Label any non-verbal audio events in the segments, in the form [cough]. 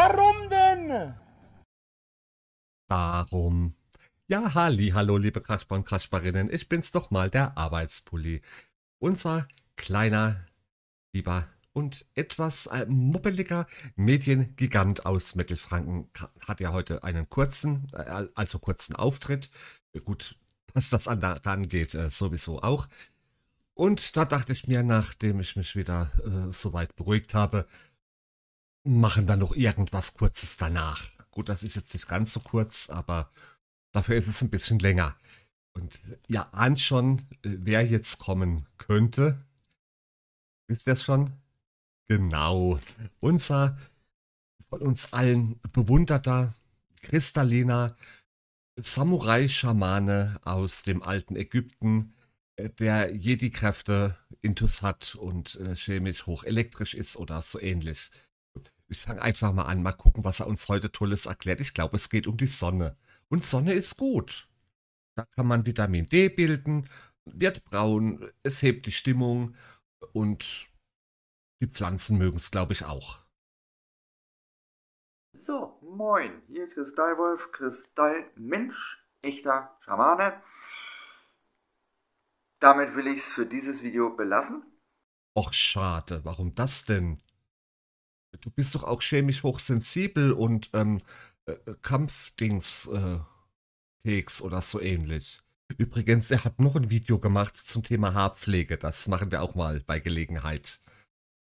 Warum denn? Darum. Ja, halli, hallo, liebe Kasper und Kasperinnen. Ich bin's doch mal, der Arbeitspulli. Unser kleiner, lieber und etwas äh, moppeliger Mediengigant aus Mittelfranken hat ja heute einen kurzen, äh, also kurzen Auftritt. Gut, [laughs] was das angeht, äh, sowieso auch. Und da dachte ich mir, nachdem ich mich wieder äh, soweit beruhigt habe, machen dann noch irgendwas Kurzes danach. Gut, das ist jetzt nicht ganz so kurz, aber dafür ist es ein bisschen länger. Und ihr ahnt schon, äh, wer jetzt kommen könnte. Wisst ihr es schon? Genau. Unser von uns allen bewunderter kristalliner Samurai-Schamane aus dem alten Ägypten, äh, der Jedi-Kräfte intus hat und äh, chemisch hochelektrisch ist oder so ähnlich. Ich fange einfach mal an, mal gucken, was er uns heute Tolles erklärt. Ich glaube, es geht um die Sonne. Und Sonne ist gut. Da kann man Vitamin D bilden, wird braun, es hebt die Stimmung und die Pflanzen mögen es, glaube ich, auch. So, moin, hier Kristallwolf, Kristallmensch, echter Schamane. Damit will ich es für dieses Video belassen. Och, schade, warum das denn? du bist doch auch chemisch hochsensibel und ähm, äh, äh Kampfdings äh, oder so ähnlich. Übrigens, er hat noch ein Video gemacht zum Thema Haarpflege. Das machen wir auch mal bei Gelegenheit.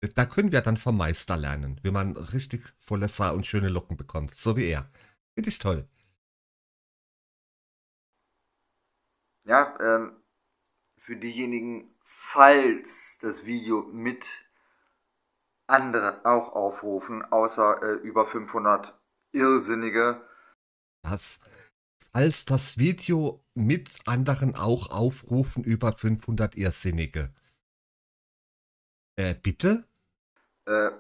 Äh, da können wir dann vom Meister lernen, wie man richtig volle Haar und schöne Locken bekommt, so wie er. Finde ich toll. Ja, ähm, für diejenigen, falls das Video mit andere auch aufrufen, außer äh, über 500 Irrsinnige. Was? Als das Video mit anderen auch aufrufen über 500 Irrsinnige. Äh, bitte? Äh,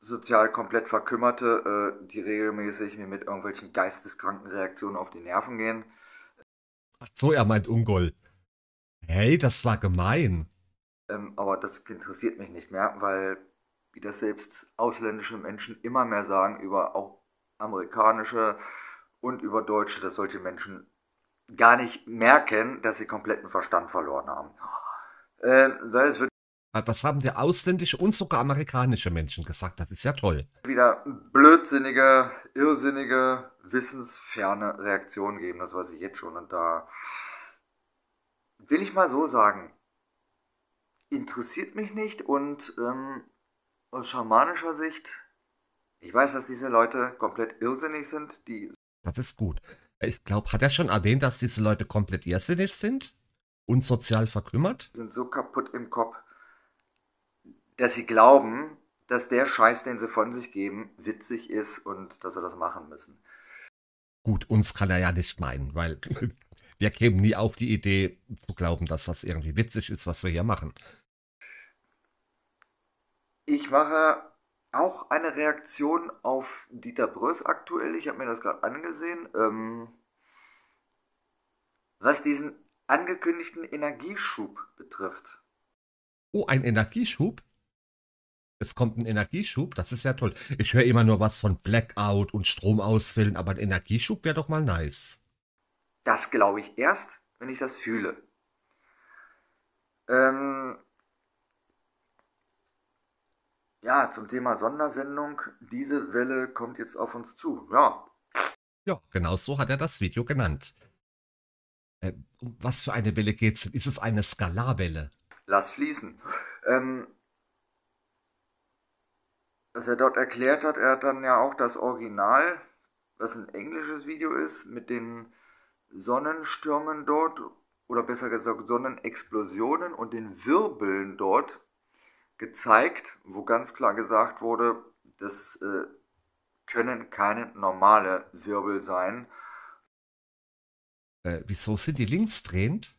sozial komplett Verkümmerte, äh, die regelmäßig mir mit irgendwelchen geisteskranken Reaktionen auf die Nerven gehen. Ach so, er meint Ungol. Hey, das war gemein. Ähm, aber das interessiert mich nicht mehr, weil wie das selbst ausländische Menschen immer mehr sagen, über auch amerikanische und über Deutsche, dass solche Menschen gar nicht merken, dass sie kompletten Verstand verloren haben. Äh, das wird das haben wir ausländische und sogar amerikanische Menschen gesagt. Das ist ja toll. Wieder blödsinnige, irrsinnige, wissensferne Reaktionen geben. Das weiß ich jetzt schon. Und da will ich mal so sagen, interessiert mich nicht und ähm, aus schamanischer Sicht, ich weiß, dass diese Leute komplett irrsinnig sind, die. Das ist gut. Ich glaube, hat er schon erwähnt, dass diese Leute komplett irrsinnig sind und sozial verkümmert? Sind so kaputt im Kopf, dass sie glauben, dass der Scheiß, den sie von sich geben, witzig ist und dass sie das machen müssen. Gut, uns kann er ja nicht meinen, weil [laughs] wir kämen nie auf die Idee zu glauben, dass das irgendwie witzig ist, was wir hier machen. Ich mache auch eine Reaktion auf Dieter Bröss aktuell. Ich habe mir das gerade angesehen. Ähm, was diesen angekündigten Energieschub betrifft. Oh, ein Energieschub? Es kommt ein Energieschub, das ist ja toll. Ich höre immer nur was von Blackout und Stromausfällen, aber ein Energieschub wäre doch mal nice. Das glaube ich erst, wenn ich das fühle. Ähm, ja, zum Thema Sondersendung. Diese Welle kommt jetzt auf uns zu. Ja. Ja, genau so hat er das Video genannt. Äh, um was für eine Welle geht's? Ist es eine Skalarwelle? Lass fließen. Ähm, was er dort erklärt hat, er hat dann ja auch das Original, was ein englisches Video ist, mit den Sonnenstürmen dort, oder besser gesagt Sonnenexplosionen und den Wirbeln dort gezeigt, wo ganz klar gesagt wurde, das äh, können keine normale Wirbel sein. Äh, wieso sind die links drehend?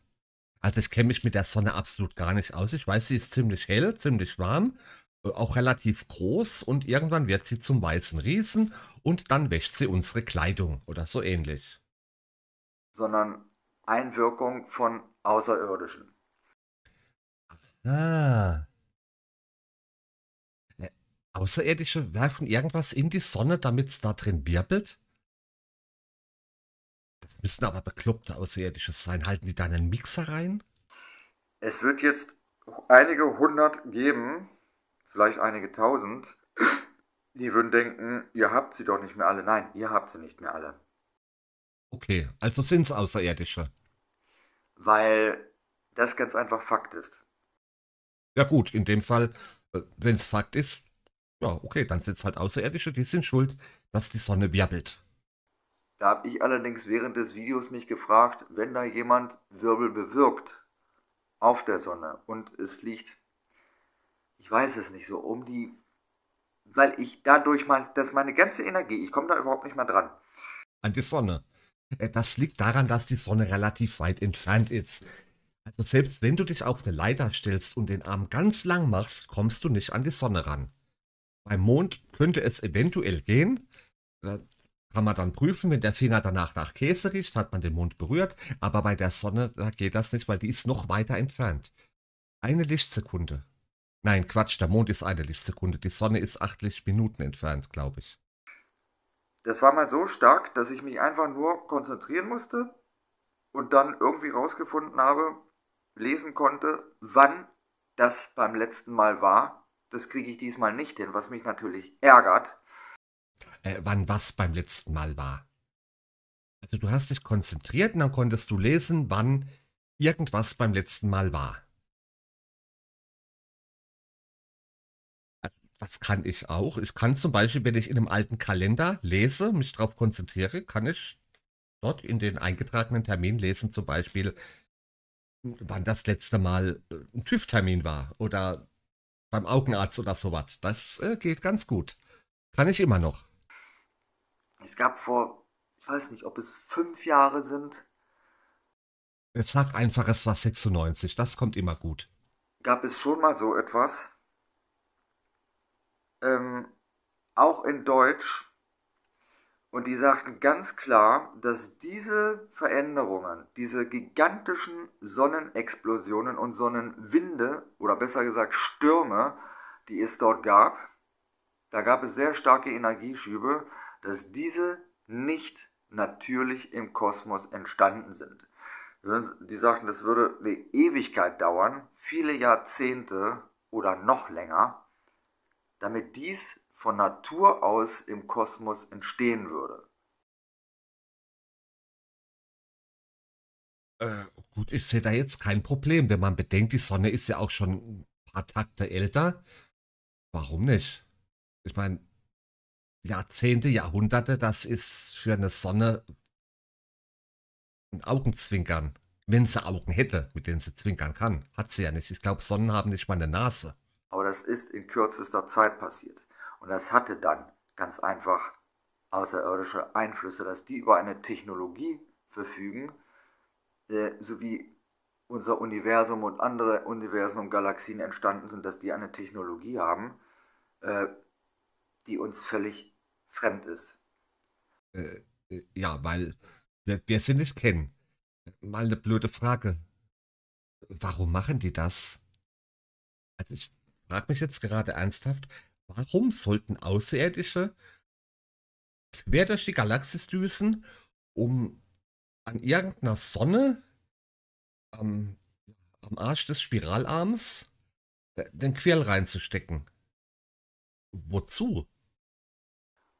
Also ah, ich kenne mich mit der Sonne absolut gar nicht aus. Ich weiß, sie ist ziemlich hell, ziemlich warm, äh, auch relativ groß und irgendwann wird sie zum weißen Riesen und dann wäscht sie unsere Kleidung oder so ähnlich. Sondern Einwirkung von Außerirdischen. Ah, Außerirdische werfen irgendwas in die Sonne, damit es da drin wirbelt? Das müssen aber bekloppte Außerirdische sein. Halten die da einen Mixer rein? Es wird jetzt einige hundert geben, vielleicht einige tausend, die würden denken, ihr habt sie doch nicht mehr alle. Nein, ihr habt sie nicht mehr alle. Okay, also sind es Außerirdische. Weil das ganz einfach Fakt ist. Ja gut, in dem Fall, äh, wenn es Fakt ist, ja, okay, dann sind es halt Außerirdische, die sind schuld, dass die Sonne wirbelt. Da habe ich allerdings während des Videos mich gefragt, wenn da jemand Wirbel bewirkt auf der Sonne und es liegt, ich weiß es nicht so, um die, weil ich dadurch mal, dass meine ganze Energie, ich komme da überhaupt nicht mehr dran. An die Sonne. Äh, das liegt daran, dass die Sonne relativ weit entfernt ist. Also selbst wenn du dich auf eine Leiter stellst und den Arm ganz lang machst, kommst du nicht an die Sonne ran. Beim Mond könnte es eventuell gehen. Da kann man dann prüfen, wenn der Finger danach nach Käse riecht, hat man den Mond berührt. Aber bei der Sonne, da geht das nicht, weil die ist noch weiter entfernt. Eine Lichtsekunde. Nein, Quatsch, der Mond ist eine Lichtsekunde. Die Sonne ist acht Lichtminuten entfernt, glaube ich. Das war mal so stark, dass ich mich einfach nur konzentrieren musste und dann irgendwie rausgefunden habe, lesen konnte, wann das beim letzten Mal war das kriege ich diesmal nicht hin, was mich natürlich ärgert. Äh, wann was beim letzten Mal war? Also du hast dich konzentriert und dann konntest du lesen, wann irgendwas beim letzten Mal war. Also, das kann ich auch. Ich kann zum Beispiel, wenn ich in einem alten Kalender lese, mich darauf konzentriere, kann ich dort in den eingetragenen Termin lesen, zum Beispiel, wann das letzte Mal äh, ein TÜV-Termin war oder beim Augenarzt oder sowas. Das äh, geht ganz gut. Kann ich immer noch. Es gab vor, ich weiß nicht, ob es fünf Jahre sind. Jetzt sag einfach, es war 96. Das kommt immer gut. Gab es schon mal so etwas? Ähm, auch in Deutsch und die sagten ganz klar, dass diese Veränderungen, diese gigantischen Sonnenexplosionen und Sonnenwinde oder besser gesagt Stürme, die es dort gab, da gab es sehr starke Energieschübe, dass diese nicht natürlich im Kosmos entstanden sind. Die sagten, das würde eine Ewigkeit dauern, viele Jahrzehnte oder noch länger, damit dies von Natur aus im Kosmos entstehen würde. Äh, gut, ich sehe da jetzt kein Problem, wenn man bedenkt, die Sonne ist ja auch schon ein paar Takte älter. Warum nicht? Ich meine, Jahrzehnte, Jahrhunderte, das ist für eine Sonne ein Augenzwinkern. Wenn sie Augen hätte, mit denen sie zwinkern kann. Hat sie ja nicht. Ich glaube, Sonnen haben nicht mal eine Nase. Aber das ist in kürzester Zeit passiert. Und das hatte dann ganz einfach außerirdische Einflüsse, dass die über eine Technologie verfügen, äh, sowie unser Universum und andere Universen und Galaxien entstanden sind, dass die eine Technologie haben, äh, die uns völlig fremd ist. Äh, äh, ja, weil wir, wir sie nicht kennen. Mal eine blöde Frage. Warum machen die das? Also ich frage mich jetzt gerade ernsthaft, Warum sollten Außerirdische quer durch die Galaxis düsen, um an irgendeiner Sonne am, am Arsch des Spiralarms den Querl reinzustecken? Wozu?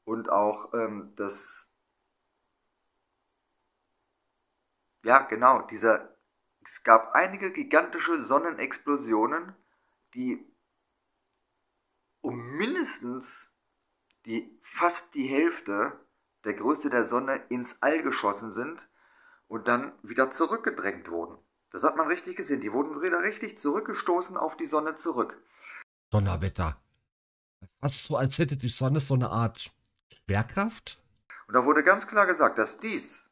Und auch ähm, das. Ja, genau, dieser. Es gab einige gigantische Sonnenexplosionen, die um mindestens die, fast die Hälfte der Größe der Sonne ins All geschossen sind und dann wieder zurückgedrängt wurden. Das hat man richtig gesehen. Die wurden wieder richtig zurückgestoßen auf die Sonne zurück. Donnerwetter. Fast so, als hätte die Sonne so eine Art Schwerkraft. Und da wurde ganz klar gesagt, dass dies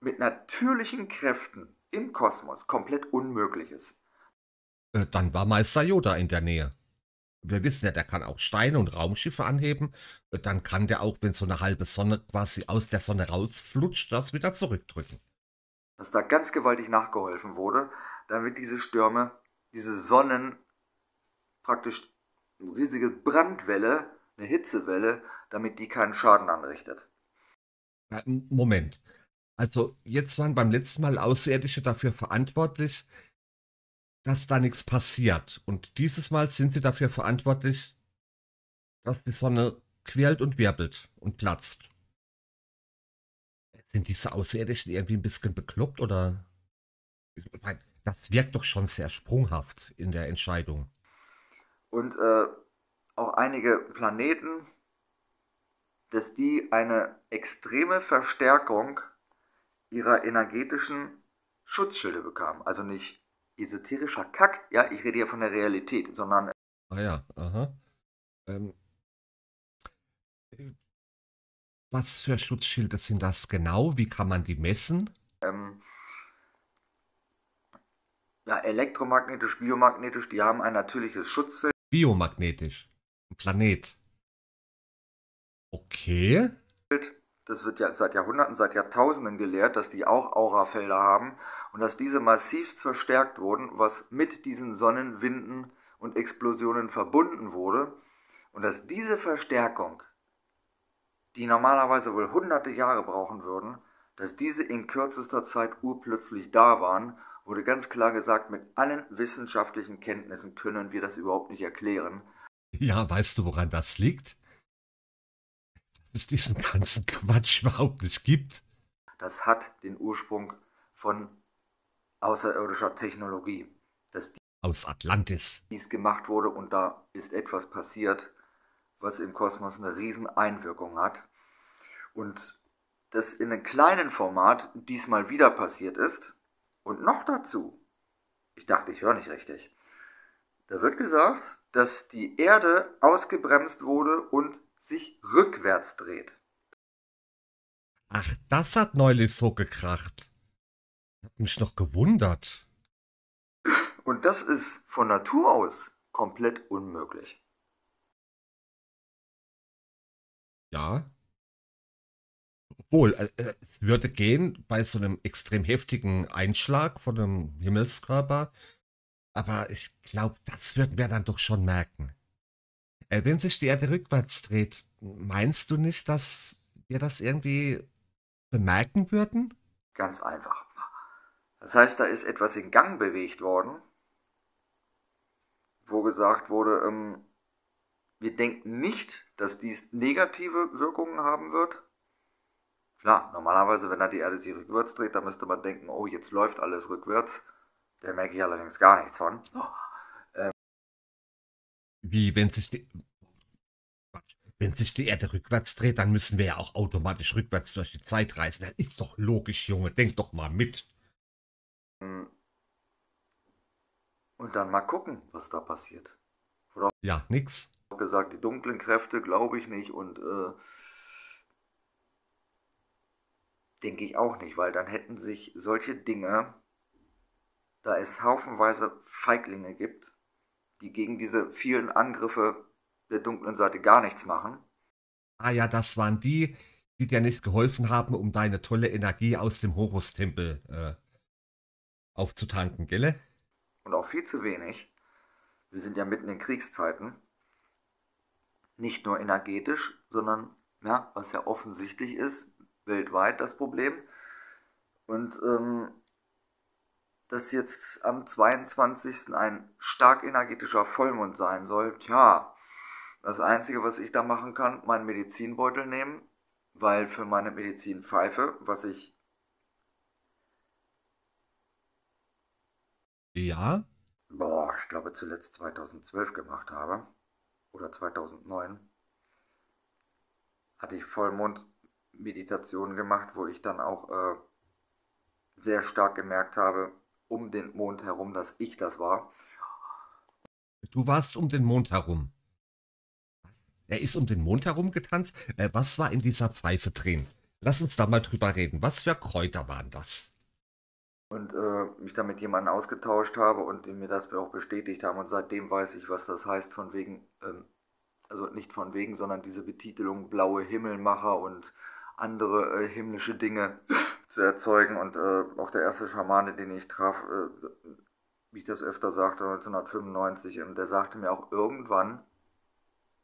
mit natürlichen Kräften im Kosmos komplett unmöglich ist. Äh, dann war Meister Yoda in der Nähe wir wissen ja, der kann auch Steine und Raumschiffe anheben. Äh, dann kann der auch, wenn so eine halbe Sonne quasi aus der Sonne rausflutscht, das wieder zurückdrücken. Dass da ganz gewaltig nachgeholfen wurde, damit diese Stürme, diese Sonnen praktisch eine riesige Brandwelle, eine Hitzewelle, damit die keinen Schaden anrichtet. Moment. Also jetzt waren beim letzten Mal Außerirdische dafür verantwortlich, dass da nichts passiert. Und dieses Mal sind sie dafür verantwortlich, dass die Sonne quält und wirbelt und platzt. Sind diese Außerirdischen irgendwie ein bisschen bekloppt oder? Das wirkt doch schon sehr sprunghaft in der Entscheidung. Und äh, auch einige Planeten, dass die eine extreme Verstärkung ihrer energetischen Schutzschilde bekamen. Also nicht esoterischer Kack. Ja, ich rede ja von der Realität, sondern. Ah ja, aha. Ähm, was für Schutzschilder sind das genau? Wie kann man die messen? Ähm, ja, elektromagnetisch, biomagnetisch, die haben ein natürliches Schutzfeld. Biomagnetisch. Ein Planet. Okay das wird ja seit Jahrhunderten, seit Jahrtausenden gelehrt, dass die auch Aurafelder haben und dass diese massivst verstärkt wurden, was mit diesen Sonnenwinden und Explosionen verbunden wurde und dass diese Verstärkung, die normalerweise wohl hunderte Jahre brauchen würden, dass diese in kürzester Zeit urplötzlich da waren, wurde ganz klar gesagt, mit allen wissenschaftlichen Kenntnissen können wir das überhaupt nicht erklären. Ja, weißt du, woran das liegt? es diesen ganzen Quatsch überhaupt nicht gibt. Das hat den Ursprung von außerirdischer Technologie. Dass aus Atlantis. Dies gemacht wurde und da ist etwas passiert, was im Kosmos eine riesen Einwirkung hat. Und das in einem kleinen Format diesmal wieder passiert ist. Und noch dazu, ich dachte, ich höre nicht richtig. Da wird gesagt, dass die Erde ausgebremst wurde und sich rückwärts dreht. Ach, das hat neulich so gekracht. Hat mich noch gewundert. Und das ist von Natur aus komplett unmöglich. Ja. Obwohl, äh, äh, es würde gehen bei so einem extrem heftigen Einschlag von einem Himmelskörper. Aber ich glaube, das würden wir dann doch schon merken. Äh, wenn sich die Erde rückwärts dreht, meinst du nicht, dass wir das irgendwie bemerken würden? Ganz einfach. Das heißt, da ist etwas in Gang bewegt worden, wo gesagt wurde, ähm, wir denken nicht, dass dies negative Wirkungen haben wird. Klar, normalerweise, wenn da die Erde sich rückwärts dreht, dann müsste man denken, oh, jetzt läuft alles rückwärts. Da merke ich allerdings gar nichts von. Oh. Wie, wenn sich die, wenn sich die Erde rückwärts dreht, dann müssen wir ja auch automatisch rückwärts durch die Zeit reisen. Das ist doch logisch, Junge. Denk doch mal mit. Hm. Und dann mal gucken, was da passiert. Oder ja, nix. Auch Gesagt, die dunklen Kräfte glaube ich nicht und äh, denke ich auch nicht, weil dann hätten sich solche Dinge, da es haufenweise Feiglinge gibt, die gegen diese vielen Angriffe der dunklen Seite gar nichts machen. Ah ja, das waren die, die dir nicht geholfen haben, um deine tolle Energie aus dem Horus-Tempel äh, aufzutanken, gelle? Und auch viel zu wenig. Wir sind ja mitten in Kriegszeiten. Nicht nur energetisch, sondern, ja, was ja offensichtlich ist, weltweit das Problem. Und ähm, dass jetzt am 22. ein stark energetischer Vollmond sein soll. Tja, das Einzige, was ich da machen kann, meinen Medizinbeutel nehmen, weil für meine Medizinpfeife, was ich... Ja? Boah, ich glaube zuletzt 2012 gemacht habe. Oder 2009. Hatte ich Vollmond-Meditationen gemacht, wo ich dann auch äh, sehr stark gemerkt habe, um den Mond herum, dass ich das war. Du warst um den Mond herum. Er ist um den Mond herum getanzt. Äh, was war in dieser Pfeife drin? Lass uns da mal drüber reden. Was für Kräuter waren das? Und äh, mich da mit jemandem ausgetauscht habe und mir das auch bestätigt haben. Und seitdem weiß ich, was das heißt, von wegen, ähm, also nicht von wegen, sondern diese Betitelung blaue Himmelmacher und andere äh, himmlische Dinge zu erzeugen. Und äh, auch der erste Schamane, den ich traf, äh, wie ich das öfter sagte, 1995, ähm, der sagte mir auch irgendwann,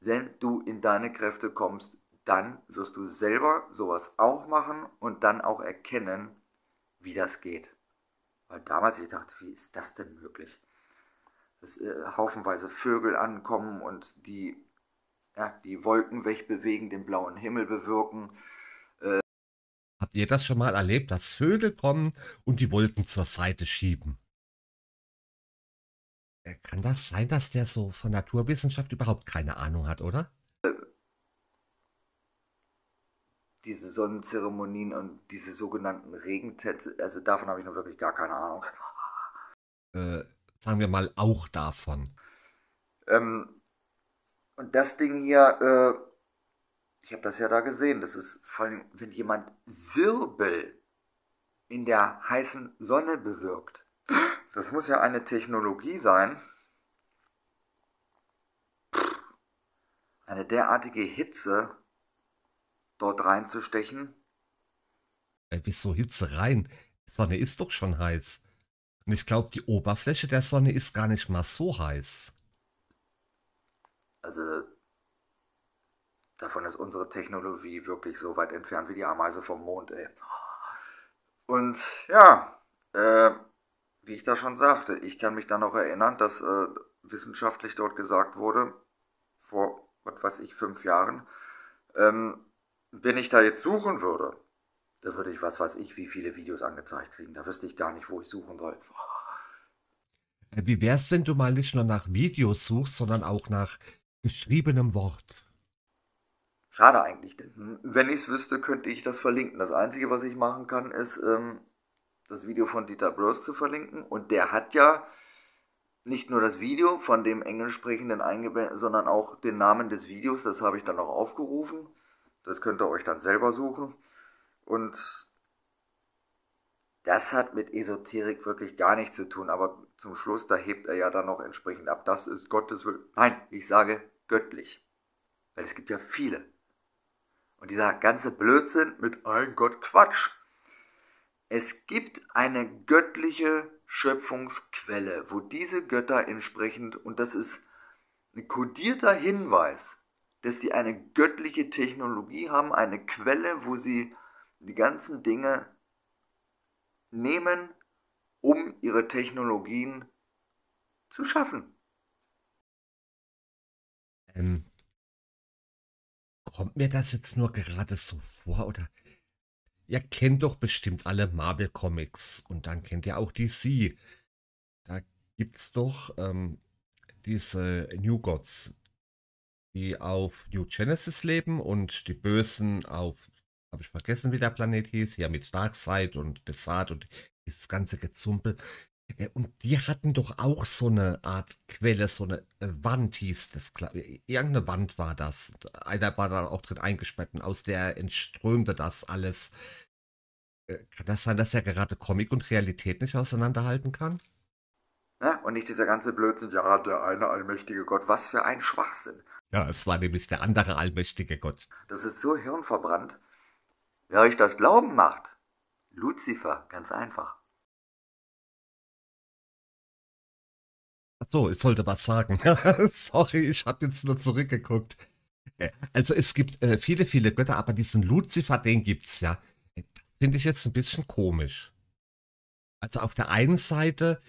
wenn du in deine Kräfte kommst, dann wirst du selber sowas auch machen und dann auch erkennen, wie das geht. Weil damals ich dachte, wie ist das denn möglich? Dass äh, haufenweise Vögel ankommen und die, ja, die Wolken wegbewegen, den blauen Himmel bewirken Habt ihr das schon mal erlebt, dass Vögel kommen und die Wolken zur Seite schieben? Äh, kann das sein, dass der so von Naturwissenschaft überhaupt keine Ahnung hat, oder? Diese Sonnenzeremonien und diese sogenannten Regentätze, also davon habe ich noch wirklich gar keine Ahnung. Äh, sagen wir mal auch davon. Ähm, und das Ding hier, äh, ich habe das ja da gesehen. Das ist vor allem, wenn jemand Wirbel in der heißen Sonne bewirkt. Das muss ja eine Technologie sein. Eine derartige Hitze dort reinzustechen. Wieso Hitze rein? Die Sonne ist doch schon heiß. Und ich glaube, die Oberfläche der Sonne ist gar nicht mal so heiß. Also Davon ist unsere Technologie wirklich so weit entfernt wie die Ameise vom Mond, ey. Und ja, äh, wie ich da schon sagte, ich kann mich da noch erinnern, dass äh, wissenschaftlich dort gesagt wurde, vor, was weiß ich, fünf Jahren, ähm, wenn ich da jetzt suchen würde, da würde ich, was weiß ich, wie viele Videos angezeigt kriegen. Da wüsste ich gar nicht, wo ich suchen soll. Wie wär's, wenn du mal nicht nur nach Videos suchst, sondern auch nach geschriebenem Wort? Schade eigentlich, denn hm, wenn ich es wüsste, könnte ich das verlinken. Das Einzige, was ich machen kann, ist ähm, das Video von Dieter Bros zu verlinken. Und der hat ja nicht nur das Video von dem englischsprechenden eingeblendet, sondern auch den Namen des Videos. Das habe ich dann auch aufgerufen. Das könnt ihr euch dann selber suchen. Und das hat mit Esoterik wirklich gar nichts zu tun. Aber zum Schluss, da hebt er ja dann noch entsprechend ab. Das ist Gottes Willen. Nein, ich sage göttlich. Weil es gibt ja viele und dieser ganze Blödsinn mit allen Gott Quatsch. Es gibt eine göttliche Schöpfungsquelle, wo diese Götter entsprechend, und das ist ein kodierter Hinweis, dass sie eine göttliche Technologie haben, eine Quelle, wo sie die ganzen Dinge nehmen, um ihre Technologien zu schaffen. Ähm, kommt mir das jetzt nur gerade so vor oder ihr kennt doch bestimmt alle Marvel Comics und dann kennt ihr auch DC. Da gibt's doch ähm, diese New Gods, die auf New Genesis leben und die Bösen auf, habe ich vergessen, wie der Planet hieß, ja mit Darkseid und Desart und dieses ganze Gezumpel. Äh, und die hatten doch auch so eine Art Quelle, so eine äh, Wand hieß das, irgendeine Wand war das. Einer war da auch drin eingesperrt und aus der entströmte das alles. Äh, kann das sein, dass er gerade Comic und Realität nicht auseinanderhalten kann? Na, und nicht dieser ganze Blödsinn, ja, der eine allmächtige Gott, was für ein Schwachsinn. Ja, es war nämlich der andere allmächtige Gott. Das ist so hirnverbrannt. Wer euch das glauben macht, Lucifer, ganz einfach. Achso, ich sollte was sagen. [laughs] Sorry, ich habe jetzt nur zurückgeguckt. Äh, also es gibt äh, viele, viele Götter, aber diesen Luzifer, den gibt's ja. Äh, Finde ich jetzt ein bisschen komisch. Also auf der einen Seite,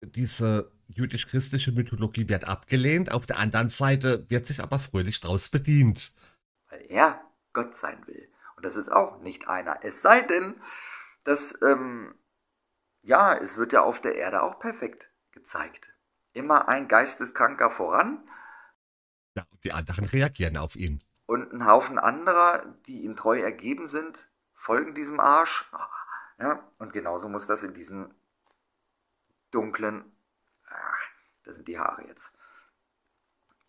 diese jüdisch-christliche Mythologie wird abgelehnt, auf der anderen Seite wird sich aber fröhlich draus bedient. Weil er Gott sein will. Und das ist auch nicht einer. Es sei denn, dass, ähm, ja, es wird ja auf der Erde auch perfekt gezeigt immer ein Geisteskranker voran. Ja, und die anderen reagieren auf ihn. Und ein Haufen anderer, die ihm treu ergeben sind, folgen diesem Arsch. Ja, und genauso muss das in diesen dunklen, ach, das sind die Haare jetzt,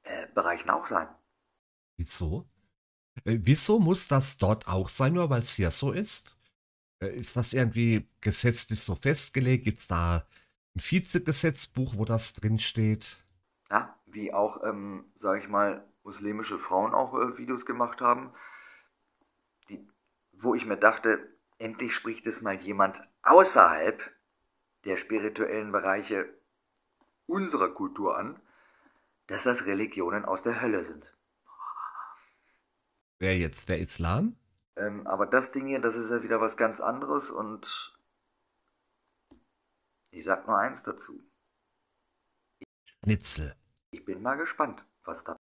äh, Bereichen auch sein. Wieso? Äh, wieso muss das dort auch sein, nur weil es hier so ist? Äh, ist das irgendwie gesetzlich so festgelegt? Gibt es da ein Vizegesetzbuch, wo das drinsteht. Ja, wie auch, ähm, sage ich mal, muslimische Frauen auch äh, Videos gemacht haben, die, wo ich mir dachte, endlich spricht es mal jemand außerhalb der spirituellen Bereiche unserer Kultur an, dass das Religionen aus der Hölle sind. Wer jetzt? Der Islam? Ähm, aber das Ding hier, das ist ja wieder was ganz anderes und ich sag nur eins dazu. Schnitzel. Ich bin mal gespannt, was da.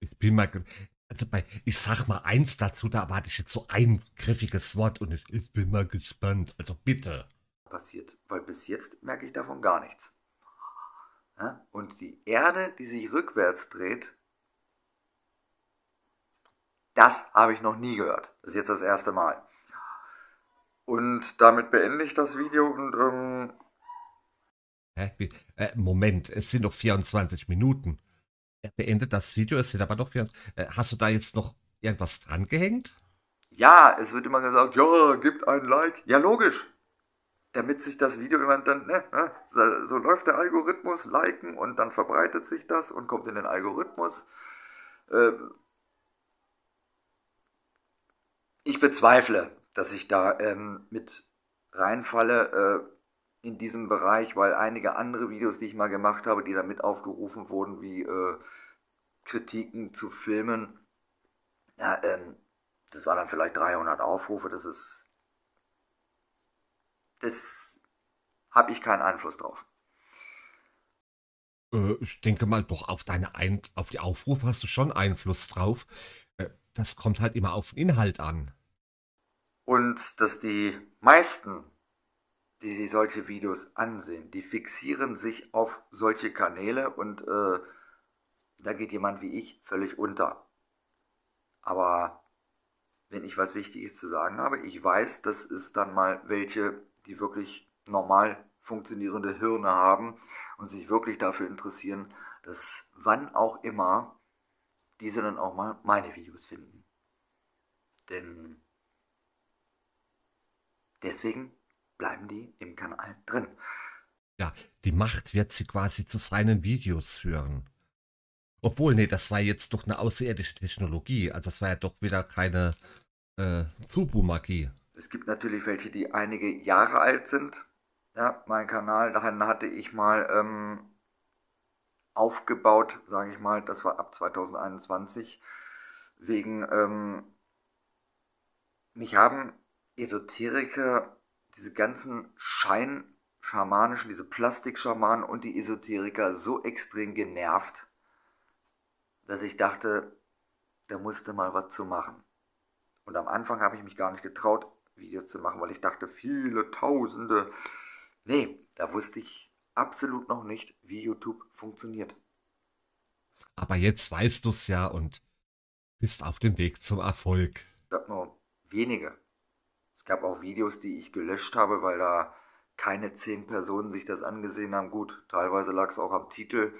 Ich bin mal. Also bei, ich sag mal eins dazu, da erwarte ich jetzt so ein griffiges Wort und ich, ich bin mal gespannt. Also bitte. Passiert, weil bis jetzt merke ich davon gar nichts. Ja? Und die Erde, die sich rückwärts dreht, das habe ich noch nie gehört. Das ist jetzt das erste Mal. Und damit beende ich das Video und ähm Hä? Wie? Äh, Moment, es sind noch 24 Minuten. Er beendet das Video, es sind aber noch 24. Äh, hast du da jetzt noch irgendwas dran gehängt? Ja, es wird immer gesagt, ja, gibt ein Like. Ja, logisch. Damit sich das Video immer dann, ne, ne, so, so läuft der Algorithmus, liken und dann verbreitet sich das und kommt in den Algorithmus. Ähm ich bezweifle, dass ich da ähm, mit reinfalle äh, in diesem Bereich, weil einige andere Videos, die ich mal gemacht habe, die damit aufgerufen wurden, wie äh, Kritiken zu Filmen, ja, ähm, das war dann vielleicht 300 Aufrufe, das ist, das habe ich keinen Einfluss drauf. Äh, ich denke mal, doch auf deine Ein auf die Aufrufe hast du schon Einfluss drauf. Äh, das kommt halt immer auf den Inhalt an und dass die meisten, die sich solche Videos ansehen, die fixieren sich auf solche Kanäle und äh, da geht jemand wie ich völlig unter. Aber wenn ich was Wichtiges zu sagen habe, ich weiß, dass es dann mal welche, die wirklich normal funktionierende Hirne haben und sich wirklich dafür interessieren, dass wann auch immer diese dann auch mal meine Videos finden. Denn Deswegen bleiben die im Kanal drin. Ja, die Macht wird sie quasi zu seinen Videos führen. Obwohl, nee, das war jetzt doch eine außerirdische Technologie. Also das war ja doch wieder keine äh, Fubu-Magie. Es gibt natürlich welche, die einige Jahre alt sind. Ja, mein Kanal, dahin hatte ich mal ähm, aufgebaut, sage ich mal, das war ab 2021, wegen, ähm, mich haben Esoteriker, diese ganzen Scheinschamanischen, diese Plastikschamanen und die Esoteriker so extrem genervt, dass ich dachte, da musste mal was zu machen. Und am Anfang habe ich mich gar nicht getraut, Videos zu machen, weil ich dachte, viele Tausende. Nee, da wusste ich absolut noch nicht, wie YouTube funktioniert. Aber jetzt weißt du es ja und bist auf dem Weg zum Erfolg. Sag nur wenige. Es gab auch Videos, die ich gelöscht habe, weil da keine zehn Personen sich das angesehen haben. Gut, teilweise lag es auch am Titel.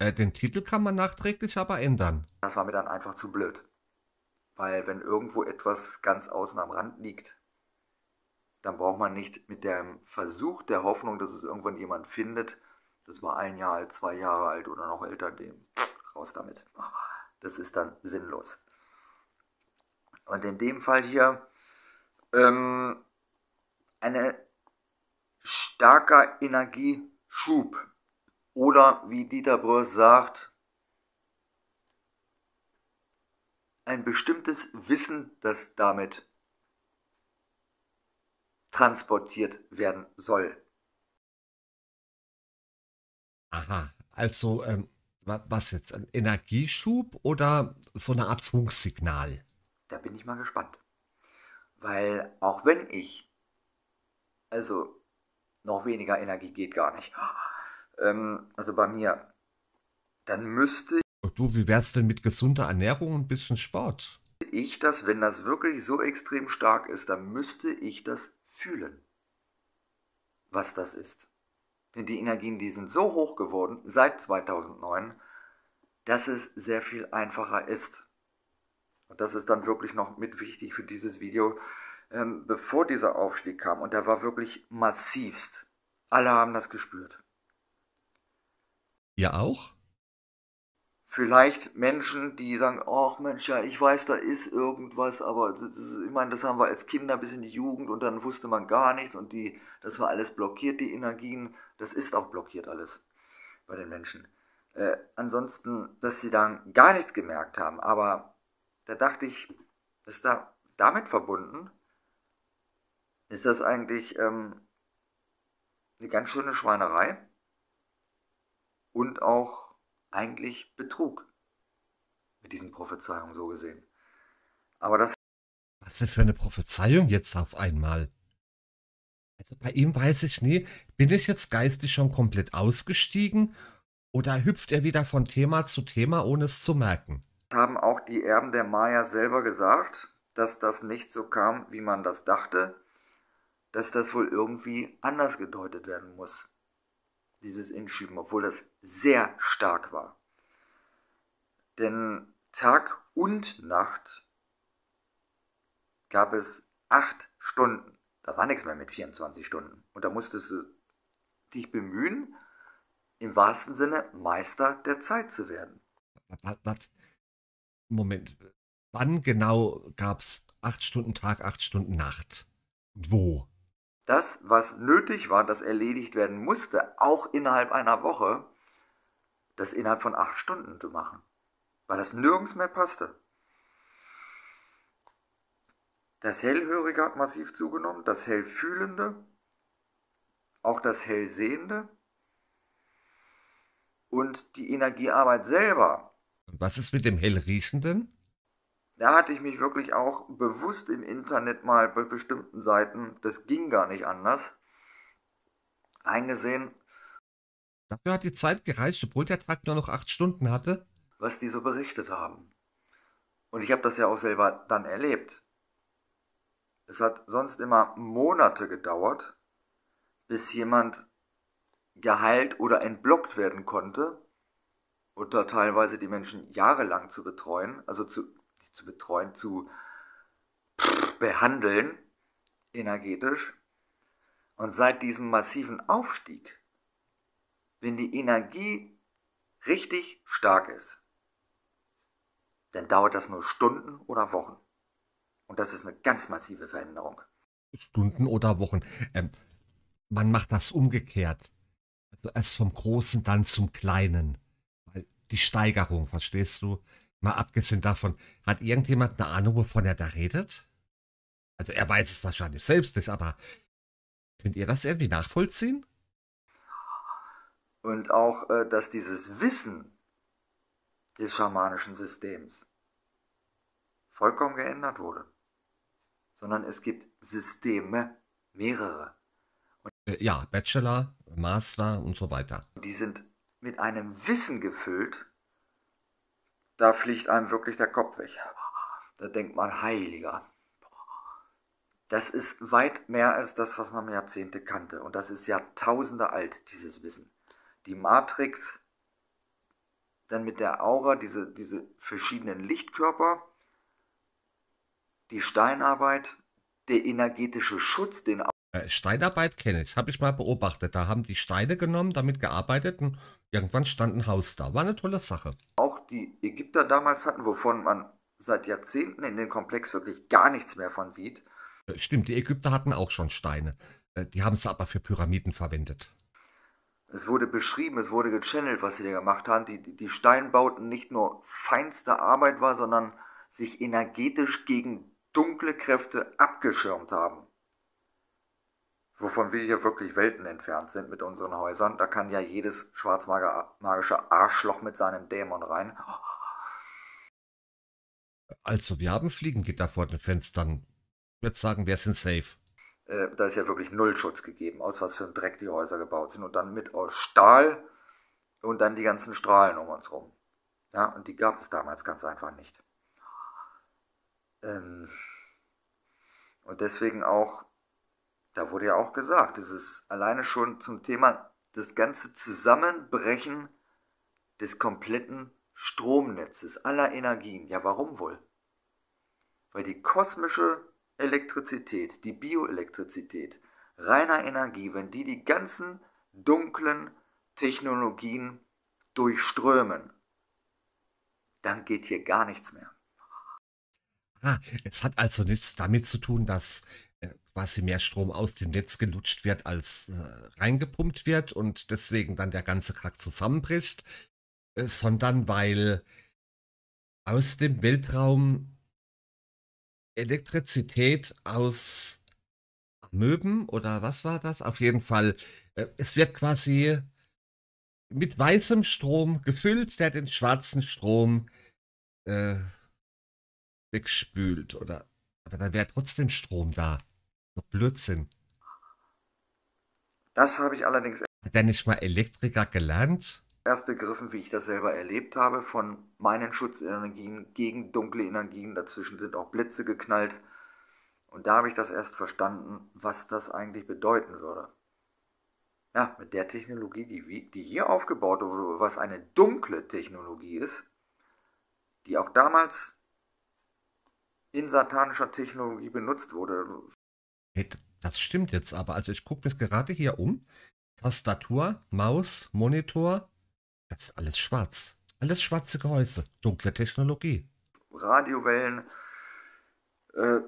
Äh, den Titel kann man nachträglich aber ändern. Das war mir dann einfach zu blöd. Weil wenn irgendwo etwas ganz außen am Rand liegt, dann braucht man nicht mit dem Versuch der Hoffnung, dass es irgendwann jemand findet, das war ein Jahr alt, zwei Jahre alt oder noch älter, dem raus damit. Das ist dann sinnlos. Und in dem Fall hier ähm, eine starker Energieschub oder wie Dieter Bröss sagt, ein bestimmtes Wissen, das damit transportiert werden soll. Aha, also ähm, was jetzt, ein Energieschub oder so eine Art Funksignal? Da bin ich mal gespannt. Weil auch wenn ich, also noch weniger Energie geht gar nicht, [gasps] ähm, also bei mir, dann müsste oh, Du, wie wär's denn mit gesunder Ernährung und ein bisschen Sport? Ich das, wenn das wirklich so extrem stark ist, dann müsste ich das fühlen, was das ist. Denn die Energien, die sind so hoch geworden seit 2009, dass es sehr viel einfacher ist. Und das ist dann wirklich noch mit wichtig für dieses Video, ähm, bevor dieser Aufstieg kam. Und der war wirklich massivst. Alle haben das gespürt. Ja auch? vielleicht Menschen, die sagen, ach Mensch, ja, ich weiß, da ist irgendwas, aber das, ich meine, das haben wir als Kinder bis in die Jugend und dann wusste man gar nichts und die, das war alles blockiert, die Energien, das ist auch blockiert alles bei den Menschen. Äh, ansonsten, dass sie dann gar nichts gemerkt haben, aber da dachte ich, ist da damit verbunden, ist das eigentlich ähm, eine ganz schöne Schweinerei und auch eigentlich Betrug mit diesen Prophezeiungen so gesehen. Aber das. Was denn für eine Prophezeiung jetzt auf einmal? Also bei ihm weiß ich nie, bin ich jetzt geistig schon komplett ausgestiegen oder hüpft er wieder von Thema zu Thema, ohne es zu merken? haben auch die Erben der Maya selber gesagt, dass das nicht so kam, wie man das dachte, dass das wohl irgendwie anders gedeutet werden muss, dieses Inschieben, obwohl das sehr stark war. Denn Tag und Nacht gab es acht Stunden. Da war nichts mehr mit 24 Stunden. Und da musstest du dich bemühen, im wahrsten Sinne Meister der Zeit zu werden. Was, was, Moment, wann genau gab es acht Stunden Tag, acht Stunden Nacht? Und wo? Das, was nötig war, das erledigt werden musste, auch innerhalb einer Woche, das innerhalb von acht Stunden zu machen, weil das nirgends mehr passte. Das Hellhörige hat massiv zugenommen, das Hellfühlende, auch das Hellsehende und die Energiearbeit selber was ist mit dem Hellriechenden? Da hatte ich mich wirklich auch bewusst im Internet mal bei bestimmten Seiten, das ging gar nicht anders, eingesehen. Dafür hat die Zeit gereicht, obwohl der Tag nur noch acht Stunden hatte. Was die so berichtet haben. Und ich habe das ja auch selber dann erlebt. Es hat sonst immer Monate gedauert, bis jemand geheilt oder entblockt werden konnte oder teilweise die Menschen jahrelang zu betreuen, also zu, zu betreuen, zu behandeln, energetisch. Und seit diesem massiven Aufstieg, wenn die Energie richtig stark ist, dann dauert das nur Stunden oder Wochen. Und das ist eine ganz massive Veränderung. Stunden oder Wochen. Ähm, man macht das umgekehrt. Also erst vom Großen, dann zum Kleinen die Steigerung, verstehst du? Mal abgesehen davon, hat irgendjemand eine Ahnung, wovon er da redet? Also er weiß es wahrscheinlich selbst nicht, aber könnt ihr das irgendwie nachvollziehen? Und auch, äh, dass dieses Wissen des schamanischen Systems vollkommen geändert wurde. Sondern es gibt Systeme, mehrere. Und äh, ja, Bachelor, Master und so weiter. Die sind mit einem Wissen gefüllt, da fliegt einem wirklich der Kopf weg. Da denkt man, heiliger. Das ist weit mehr als das, was man Jahrzehnte kannte. Und das ist Jahrtausende alt, dieses Wissen. Die Matrix, dann mit der Aura, diese, diese verschiedenen Lichtkörper, die Steinarbeit, der energetische Schutz, den äh, Steinarbeit kenne ich, habe ich mal beobachtet. Da haben die Steine genommen, damit gearbeitet und Irgendwann stand ein Haus da. War eine tolle Sache. Auch die Ägypter damals hatten, wovon man seit Jahrzehnten in dem Komplex wirklich gar nichts mehr von sieht. Äh, stimmt, die Ägypter hatten auch schon Steine. Äh, die haben es aber für Pyramiden verwendet. Es wurde beschrieben, es wurde gechannelt, was sie da gemacht haben. Die, die Steinbauten nicht nur feinste Arbeit war, sondern sich energetisch gegen dunkle Kräfte abgeschirmt haben wovon wir hier wirklich Welten entfernt sind mit unseren Häusern. Da kann ja jedes schwarzmagische Arschloch mit seinem Dämon rein. Also, wir haben Fliegengitter vor den Fenstern. Ich würde sagen wir sind safe. Äh, da ist ja wirklich Nullschutz gegeben, aus was für einem Dreck die Häuser gebaut sind. Und dann mit aus oh, Stahl und dann die ganzen Strahlen um uns rum. Ja, und die gab es damals ganz einfach nicht. Ähm, und deswegen auch da wurde ja auch gesagt, es ist alleine schon zum Thema das ganze Zusammenbrechen des kompletten Stromnetzes aller Energien. Ja, warum wohl? Weil die kosmische Elektrizität, die Bioelektrizität, reiner Energie, wenn die die ganzen dunklen Technologien durchströmen, dann geht hier gar nichts mehr. Ah, es hat also nichts damit zu tun, dass äh, quasi mehr Strom aus dem Netz gelutscht wird, als äh, reingepumpt wird und deswegen dann der ganze Kack zusammenbricht, äh, sondern weil aus dem Weltraum Elektrizität aus Möben oder was war das? Auf jeden Fall, äh, es wird quasi mit weißem Strom gefüllt, der den schwarzen Strom äh, wegspült oder aber dann wäre trotzdem Strom da. Blödsinn. Das habe ich allerdings. Hat er nicht mal Elektriker gelernt? Erst begriffen, wie ich das selber erlebt habe, von meinen Schutzenergien gegen dunkle Energien. Dazwischen sind auch Blitze geknallt. Und da habe ich das erst verstanden, was das eigentlich bedeuten würde. Ja, mit der Technologie, die, die hier aufgebaut wurde, was eine dunkle Technologie ist, die auch damals in satanischer Technologie benutzt wurde, Hey, das stimmt jetzt aber. Also ich gucke mich gerade hier um. Tastatur, Maus, Monitor. Das ist alles schwarz. Alles schwarze Gehäuse. Dunkle Technologie. Radiowellen. Äh,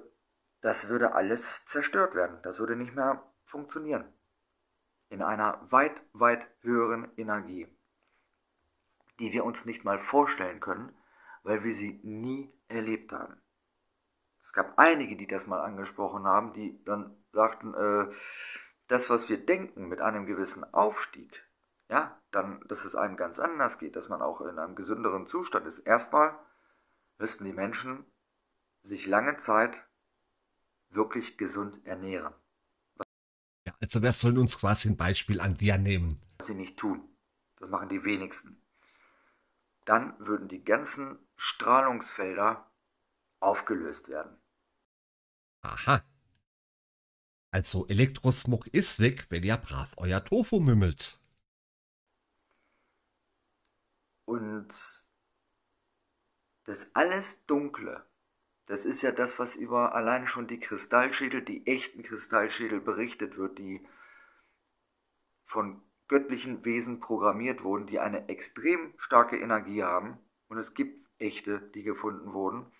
das würde alles zerstört werden. Das würde nicht mehr funktionieren. In einer weit, weit höheren Energie, die wir uns nicht mal vorstellen können, weil wir sie nie erlebt haben. Es gab einige, die das mal angesprochen haben, die dann sagten, äh, das, was wir denken mit einem gewissen Aufstieg, ja, dann, dass es einem ganz anders geht, dass man auch in einem gesünderen Zustand ist. Erstmal müssten die Menschen sich lange Zeit wirklich gesund ernähren. Ja, also wer soll uns quasi ein Beispiel an dir nehmen. Was sie nicht tun. Das machen die wenigsten. Dann würden die ganzen Strahlungsfelder aufgelöst werden. Aha. Also Elektrosmog ist weg, wenn ihr brav euer Tofu mümmelt. Und das alles Dunkle, das ist ja das, was über alleine schon die Kristallschädel, die echten Kristallschädel berichtet wird, die von göttlichen Wesen programmiert wurden, die eine extrem starke Energie haben. Und es gibt echte, die gefunden wurden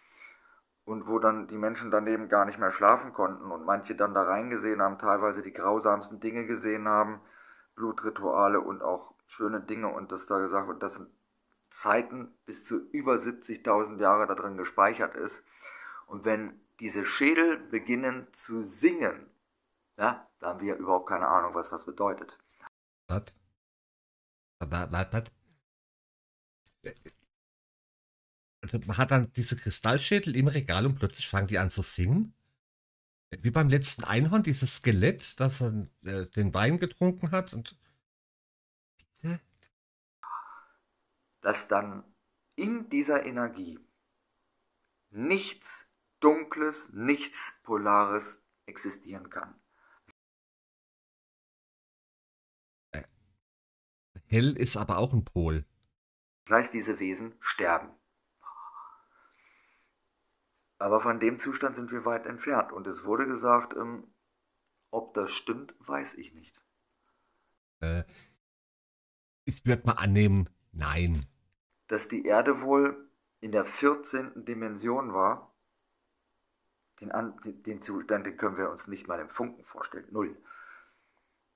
und wo dann die Menschen daneben gar nicht mehr schlafen konnten und manche dann da reingesehen haben, teilweise die grausamsten Dinge gesehen haben, Blutrituale und auch schöne Dinge und das da gesagt wird, das sind Zeiten bis zu über 70.000 Jahre da drin gespeichert ist. Und wenn diese Schädel beginnen zu singen, ja, da haben wir überhaupt keine Ahnung, was das bedeutet. Was? Was? Was? Also man hat dann diese Kristallschädel im Regal und plötzlich fangen die an zu singen. Wie beim letzten Einhorn, dieses Skelett, das er äh, den Wein getrunken hat und. Bitte? Dass dann in dieser Energie nichts Dunkles, nichts Polares existieren kann. Äh, hell ist aber auch ein Pol. Das heißt, diese Wesen sterben. Aber von dem Zustand sind wir weit entfernt. Und es wurde gesagt, ähm, ob das stimmt, weiß ich nicht. Äh, ich würde mal annehmen, nein. Dass die Erde wohl in der 14. Dimension war, den, An den Zustand den können wir uns nicht mal im Funken vorstellen. Null.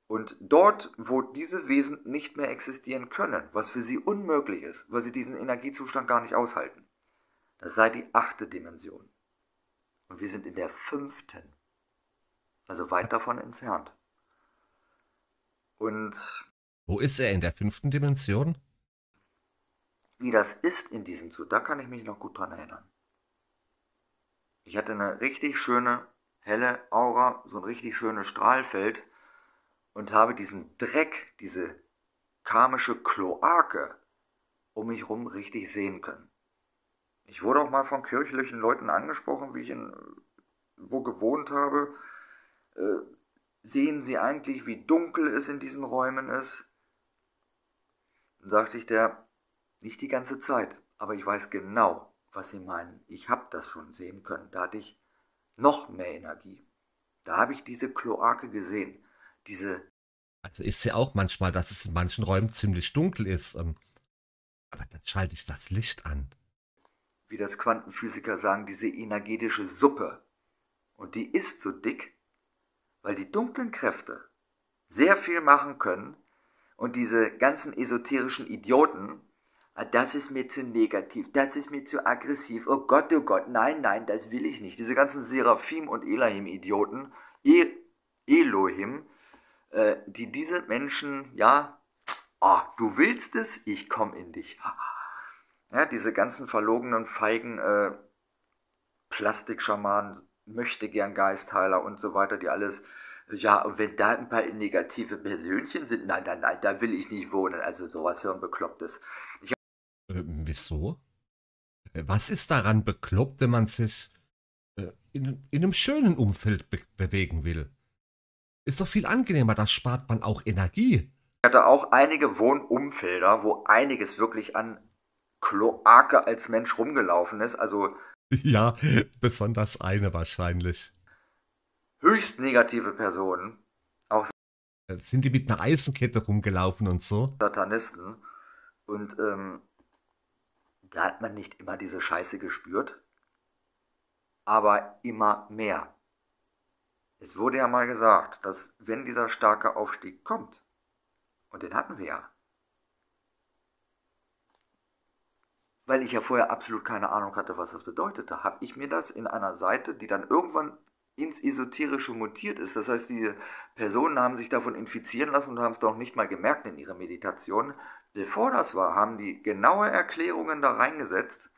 Und dort, wo diese Wesen nicht mehr existieren können, was für sie unmöglich ist, weil sie diesen Energiezustand gar nicht aushalten. Das sei die achte Dimension. Und wir sind in der fünften. Also weit davon entfernt. Und. Wo ist er in der fünften Dimension? Wie das ist in diesem Zug, da kann ich mich noch gut dran erinnern. Ich hatte eine richtig schöne, helle Aura, so ein richtig schönes Strahlfeld und habe diesen Dreck, diese karmische Kloake um mich herum richtig sehen können. Ich wurde auch mal von kirchlichen Leuten angesprochen, wie ich in, wo gewohnt habe. Äh, sehen Sie eigentlich, wie dunkel es in diesen Räumen ist? Dann sagte ich der, nicht die ganze Zeit, aber ich weiß genau, was Sie meinen. Ich habe das schon sehen können. Da hatte ich noch mehr Energie. Da habe ich diese Kloake gesehen. Diese. Also ich sehe auch manchmal, dass es in manchen Räumen ziemlich dunkel ist. Ähm, aber dann schalte ich das Licht an wie das Quantenphysiker sagen, diese energetische Suppe. Und die ist so dick, weil die dunklen Kräfte sehr viel machen können und diese ganzen esoterischen Idioten, ah, das ist mir zu negativ, das ist mir zu aggressiv, oh Gott, oh Gott, nein, nein, das will ich nicht. Diese ganzen Seraphim und e, elohim idioten äh, Elohim, die diese Menschen, ja, oh, du willst es, ich komme in dich. Ah, ja, diese ganzen verlogenen, feigen äh, Plastikschamanen, möchte gern Geistheiler und so weiter, die alles, ja, und wenn da ein paar negative Persönchen sind, nein, nein, nein, da will ich nicht wohnen. Also sowas hören Beklopptes. Ich äh, wieso? Äh, was ist daran bekloppt, wenn man sich äh, in, in, einem schönen Umfeld be bewegen will? Ist doch viel angenehmer, da spart man auch Energie. Ich hatte auch einige Wohnumfelder, wo einiges wirklich an Kloake als Mensch rumgelaufen ist. Also. [laughs] Ja, besonders eine wahrscheinlich. Höchst negative Personen. Auch äh, Sind die mit einer Eisenkette rumgelaufen und so? Satanisten. Und ähm, da hat man nicht immer diese Scheiße gespürt, aber immer mehr. Es wurde ja mal gesagt, dass wenn dieser starke Aufstieg kommt, und den hatten wir ja, weil ich ja vorher absolut keine Ahnung hatte, was das bedeutete, habe ich mir das in einer Seite, die dann irgendwann ins Esoterische mutiert ist. Das heißt, die Personen haben sich davon infizieren lassen und haben es doch nicht mal gemerkt in ihrer Meditation. Bevor das war, haben die genaue Erklärungen da reingesetzt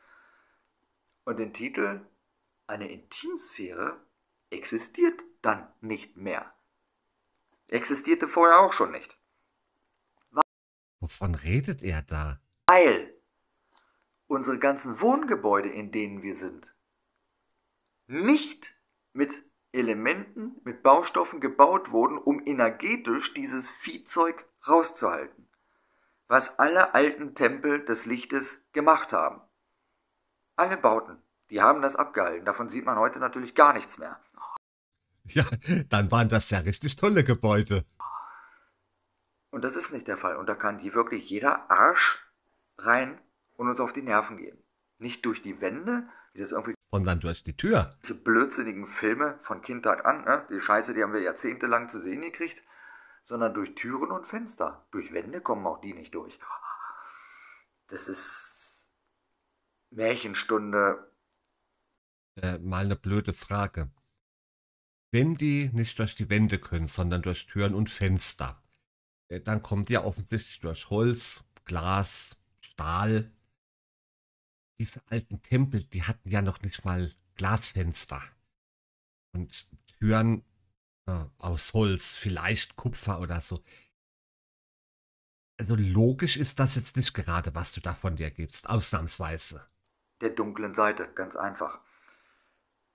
und den Titel Eine Intimsphäre existiert dann nicht mehr. Existierte vorher auch schon nicht. Wovon redet er da? Weil unsere ganzen Wohngebäude, in denen wir sind, nicht mit Elementen, mit Baustoffen gebaut wurden, um energetisch dieses Viehzeug rauszuhalten, was alle alten Tempel des Lichtes gemacht haben. Alle Bauten, die haben das abgehalten. Davon sieht man heute natürlich gar nichts mehr. Ja, dann waren das ja richtig tolle Gebäude. Und das ist nicht der Fall. Und da kann die wirklich jeder Arsch rein und uns auf die Nerven gehen. Nicht durch die Wände, wie das irgendwie. Sondern durch die Tür. Diese blödsinnigen Filme von Kindheit an, ne? die Scheiße, die haben wir jahrzehntelang zu sehen gekriegt, sondern durch Türen und Fenster. Durch Wände kommen auch die nicht durch. Das ist Märchenstunde. Äh, mal eine blöde Frage. Wenn die nicht durch die Wände können, sondern durch Türen und Fenster, äh, dann kommt die ja offensichtlich durch Holz, Glas, Stahl, diese alten Tempel, die hatten ja noch nicht mal Glasfenster und Türen äh, aus Holz, vielleicht Kupfer oder so. Also logisch ist das jetzt nicht gerade, was du da von dir gibst, ausnahmsweise. Der dunklen Seite, ganz einfach.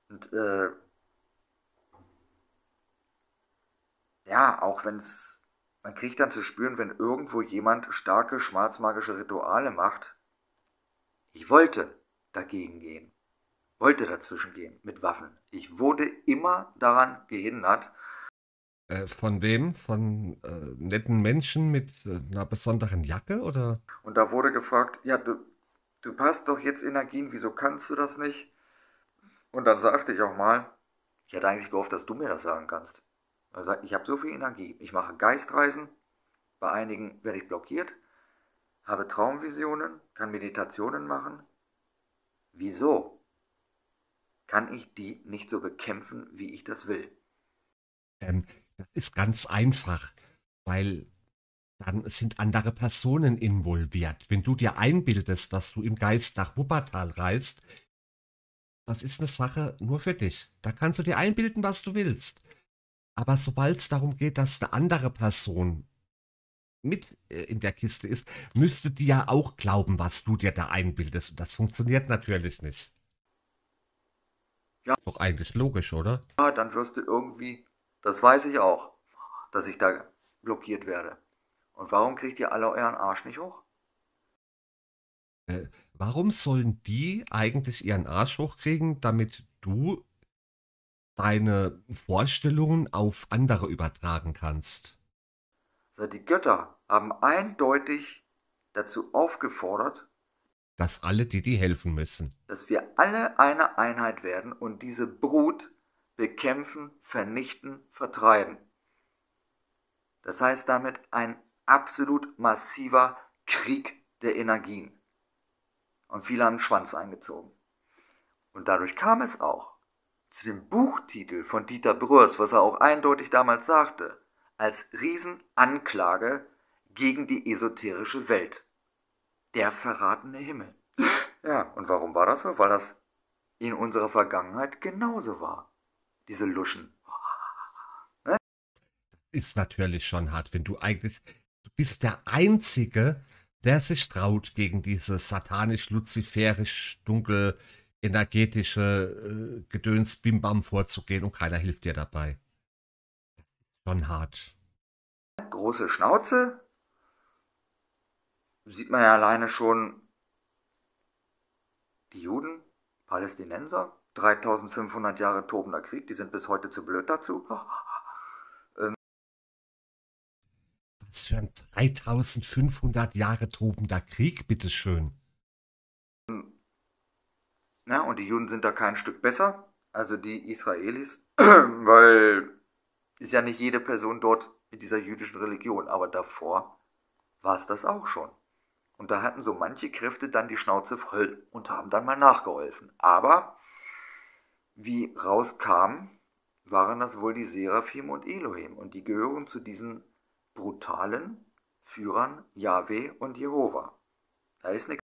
Und äh, ja, auch wenn es, man kriegt dann zu spüren, wenn irgendwo jemand starke schwarzmagische Rituale macht, ich wollte dagegen gehen, wollte dazwischen gehen mit Waffen. Ich wurde immer daran gehindert. Äh, von wem? Von äh, netten Menschen mit äh, einer besonderen Jacke oder? Und da wurde gefragt, ja, du, du passt doch jetzt Energien, wieso kannst du das nicht? Und dann sagte ich auch mal, ich hätte eigentlich gehofft, dass du mir das sagen kannst. Er also ich habe so viel Energie, ich mache Geistreisen, bei einigen werde ich blockiert, habe Traumvisionen, kann Meditationen machen. Wieso kann ich die nicht so bekämpfen, wie ich das will? Ähm, das ist ganz einfach, weil dann sind andere Personen involviert. Wenn du dir einbildest, dass du im Geist nach Wuppertal reist, das ist eine Sache nur für dich. Da kannst du dir einbilden, was du willst. Aber sobald es darum geht, dass eine andere Person mit äh, in der Kiste ist, müsste die ja auch glauben, was du dir da einbildest. Und das funktioniert natürlich nicht. Ja. Doch eigentlich logisch, oder? Ja, dann wirst du irgendwie, das weiß ich auch, dass ich da blockiert werde. Und warum kriegt ihr alle euren Arsch nicht hoch? Äh, warum sollen die eigentlich ihren Arsch hochkriegen, damit du deine Vorstellungen auf andere übertragen kannst? Also die Götter haben eindeutig dazu aufgefordert, dass alle die die helfen müssen. Dass wir alle eine Einheit werden und diese Brut bekämpfen, vernichten, vertreiben. Das heißt damit ein absolut massiver Krieg der Energien. Und viele haben den Schwanz eingezogen. Und dadurch kam es auch zu dem Buchtitel von Dieter Bröers, was er auch eindeutig damals sagte als Riesenanklage gegen die esoterische Welt. Der verratene Himmel. [laughs] Ja, und warum war das so? Weil das in unserer Vergangenheit genauso war. Diese Luschen. Ne? Ist natürlich schon hart, wenn du eigentlich, du bist der Einzige, der sich traut, gegen diese satanisch-luziferisch-dunkel-energetische äh, Gedöns-Bimbam vorzugehen und keiner hilft dir dabei schon hart. Große Schnauze. Sieht man ja alleine schon die Juden, Palästinenser, 3500 Jahre tobender Krieg, die sind bis heute zu blöd dazu. [laughs] Ähm. Was für ein 3500 Jahre tobender Krieg, bitteschön. Na, und die Juden sind da kein Stück besser, also die Israelis, [clears throat] weil ist ja nicht jede Person dort in dieser jüdischen Religion, aber davor war es das auch schon. Und da hatten so manche Kräfte dann die Schnauze voll und haben dann mal nachgeholfen. Aber wie rauskam, waren das wohl die Seraphim und Elohim. Und die gehören zu diesen brutalen Führern Yahweh und Jehova. Da ist nichts.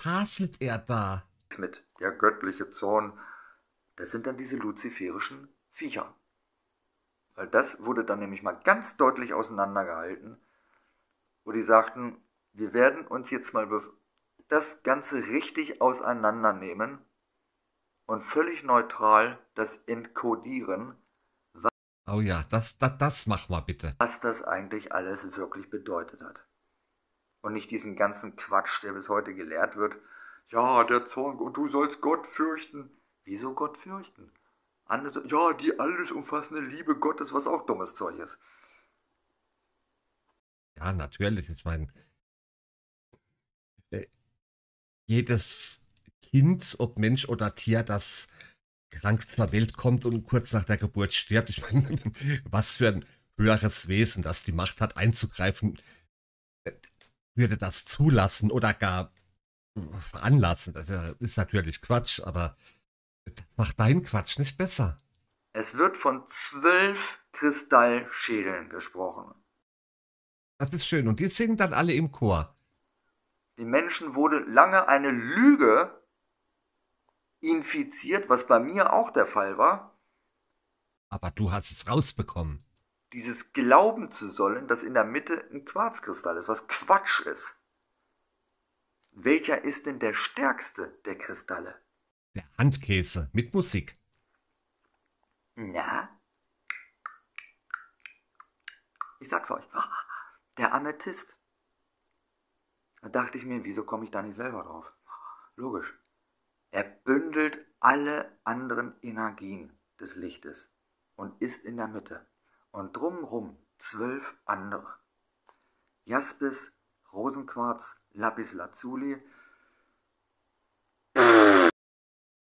faselt er da? Mit der göttliche Zorn, das sind dann diese luziferischen Viecher. Weil das wurde dann nämlich mal ganz deutlich auseinandergehalten, wo die sagten, wir werden uns jetzt mal das Ganze richtig auseinandernehmen und völlig neutral das entkodieren. Oh ja, das, das, das mach mal bitte. Was das eigentlich alles wirklich bedeutet hat und nicht diesen ganzen Quatsch, der bis heute gelehrt wird. Ja, der Zorn, und du sollst Gott fürchten. Wieso Gott fürchten? Andere, ja, die alles umfassende Liebe Gottes, was auch dummes Zeug ist. Ja, natürlich. Ich meine, äh, jedes Kind, ob Mensch oder Tier, das krank zur Welt kommt und kurz nach der Geburt stirbt, ich meine, [laughs] was für ein höheres Wesen, das die Macht hat, einzugreifen würde das zulassen oder gar veranlassen. Das ist natürlich Quatsch, aber das macht deinen Quatsch nicht besser. Es wird von zwölf Kristallschädeln gesprochen. Das ist schön. Und die singen dann alle im Chor. Den Menschen wurde lange eine Lüge infiziert, was bei mir auch der Fall war. Aber du hast es rausbekommen dieses Glauben zu sollen, dass in der Mitte ein Quarzkristall ist, was Quatsch ist. Welcher ist denn der stärkste der Kristalle? Der Handkäse mit Musik. Na? Ich sag's euch. Der Amethyst. Da dachte ich mir, wieso komme ich da nicht selber drauf? Logisch. Er bündelt alle anderen Energien des Lichtes und ist in der Mitte und drumrum zwölf andere. Jaspis, Rosenquarz, Lapis Lazuli.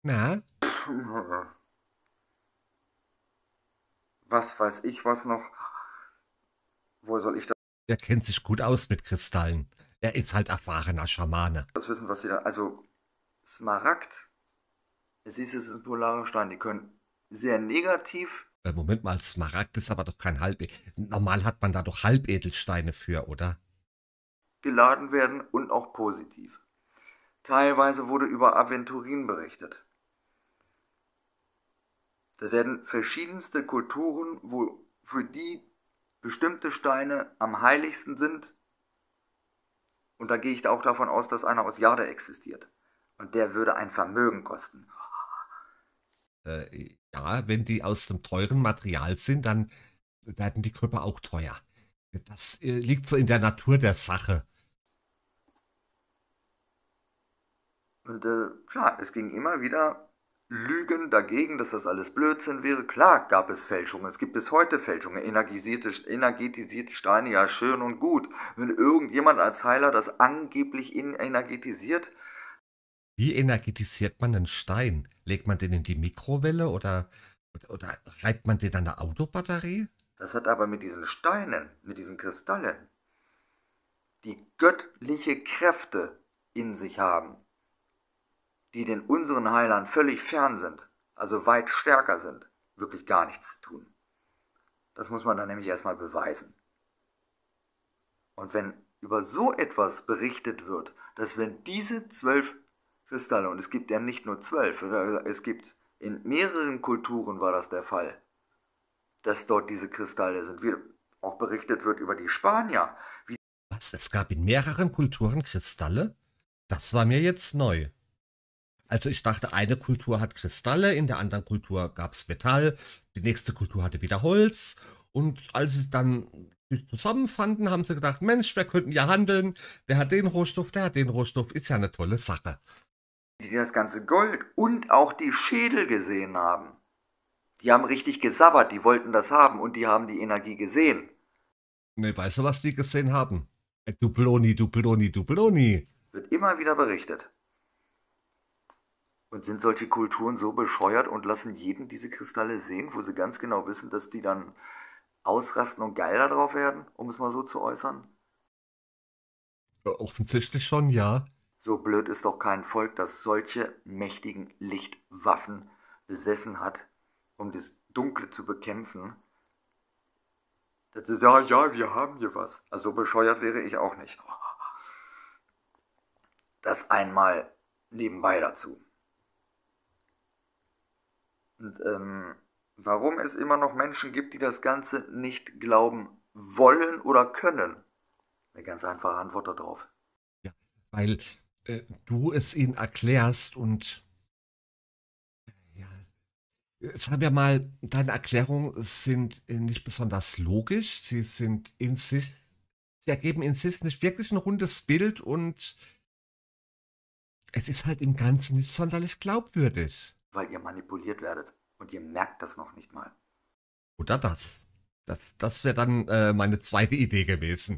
Na? Was weiß ich was noch? Wo soll ich das? Der kennt sich gut aus mit Kristallen. Er ist halt erfahrener Schamane. Das wissen, was sie da. Also, Smaragd, es ist, es ist ein polarer Stein. Die können sehr negativ äh, Moment mal, Smaragd ist aber doch kein Halb. Normal hat man da doch Halbedelsteine für, oder? Geladen werden und auch positiv. Teilweise wurde über Aventurin berichtet. Da werden verschiedenste Kulturen, wo für die bestimmte Steine am heiligsten sind. Und da gehe ich auch davon aus, dass einer aus Jade existiert. Und der würde ein Vermögen kosten äh, ja, wenn die aus dem teuren Material sind, dann werden die Körper auch teuer. Das äh, liegt so in der Natur der Sache. Und äh, klar, es ging immer wieder Lügen dagegen, dass das alles Blödsinn wäre. Klar gab es Fälschungen, es gibt bis heute Fälschungen, energisierte, energetisierte Steine, ja schön und gut. Wenn irgendjemand als Heiler das angeblich energetisiert wie energetisiert man einen Stein? Legt man den in die Mikrowelle oder, oder, oder reibt man den an der Autobatterie? Das hat aber mit diesen Steinen, mit diesen Kristallen, die göttliche Kräfte in sich haben, die den unseren Heilern völlig fern sind, also weit stärker sind, wirklich gar nichts zu tun. Das muss man dann nämlich erstmal beweisen. Und wenn über so etwas berichtet wird, dass wenn diese zwölf für Stallone. Es gibt ja nicht nur zwölf, es gibt in mehreren Kulturen war das der Fall, dass dort diese Kristalle sind. Wie auch berichtet wird über die Spanier. Wie Was? Es gab in mehreren Kulturen Kristalle? Das war mir jetzt neu. Also ich dachte, eine Kultur hat Kristalle, in der anderen Kultur gab es Metall, die nächste Kultur hatte wieder Holz. Und als sie dann zusammenfanden, haben sie gedacht, Mensch, wir könnten ja handeln, der hat den Rohstoff, der hat den Rohstoff, ist ja eine tolle Sache die das ganze Gold und auch die Schädel gesehen haben. Die haben richtig gesabbert, die wollten das haben und die haben die Energie gesehen. Ne, weißt du, was die gesehen haben? Äh, Duploni, Duploni, Duploni. Wird immer wieder berichtet. Und sind solche Kulturen so bescheuert und lassen jeden diese Kristalle sehen, wo sie ganz genau wissen, dass die dann ausrasten und geil darauf werden, um es mal so zu äußern? Offensichtlich schon, ja. So blöd ist doch kein Volk, das solche mächtigen Lichtwaffen besessen hat, um das Dunkle zu bekämpfen. Das ist, ja, ja, wir haben hier was. Also bescheuert wäre ich auch nicht. Das einmal nebenbei dazu. Und, ähm, warum es immer noch Menschen gibt, die das Ganze nicht glauben wollen oder können? Eine ganz einfache Antwort darauf. Ja, weil äh, du es ihnen erklärst und äh, ja, jetzt haben wir mal, deine Erklärungen sind äh, nicht besonders logisch, sie sind in sich, sie ergeben in sich nicht wirklich ein rundes Bild und es ist halt im Ganzen nicht sonderlich glaubwürdig. Weil ihr manipuliert werdet und ihr merkt das noch nicht mal. Oder das. Das, das wäre dann äh, meine zweite Idee gewesen.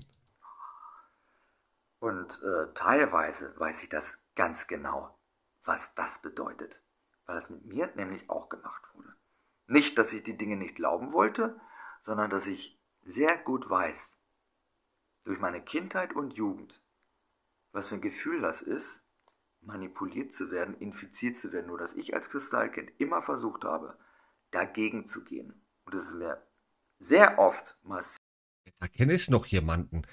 Und äh, teilweise weiß ich das ganz genau, was das bedeutet, weil das mit mir nämlich auch gemacht wurde. Nicht, dass ich die Dinge nicht glauben wollte, sondern dass ich sehr gut weiß, durch meine Kindheit und Jugend, was für ein Gefühl das ist, manipuliert zu werden, infiziert zu werden, nur dass ich als Kristallkind immer versucht habe, dagegen zu gehen. Und das ist mir sehr oft massiv. Da kenne ich noch jemanden,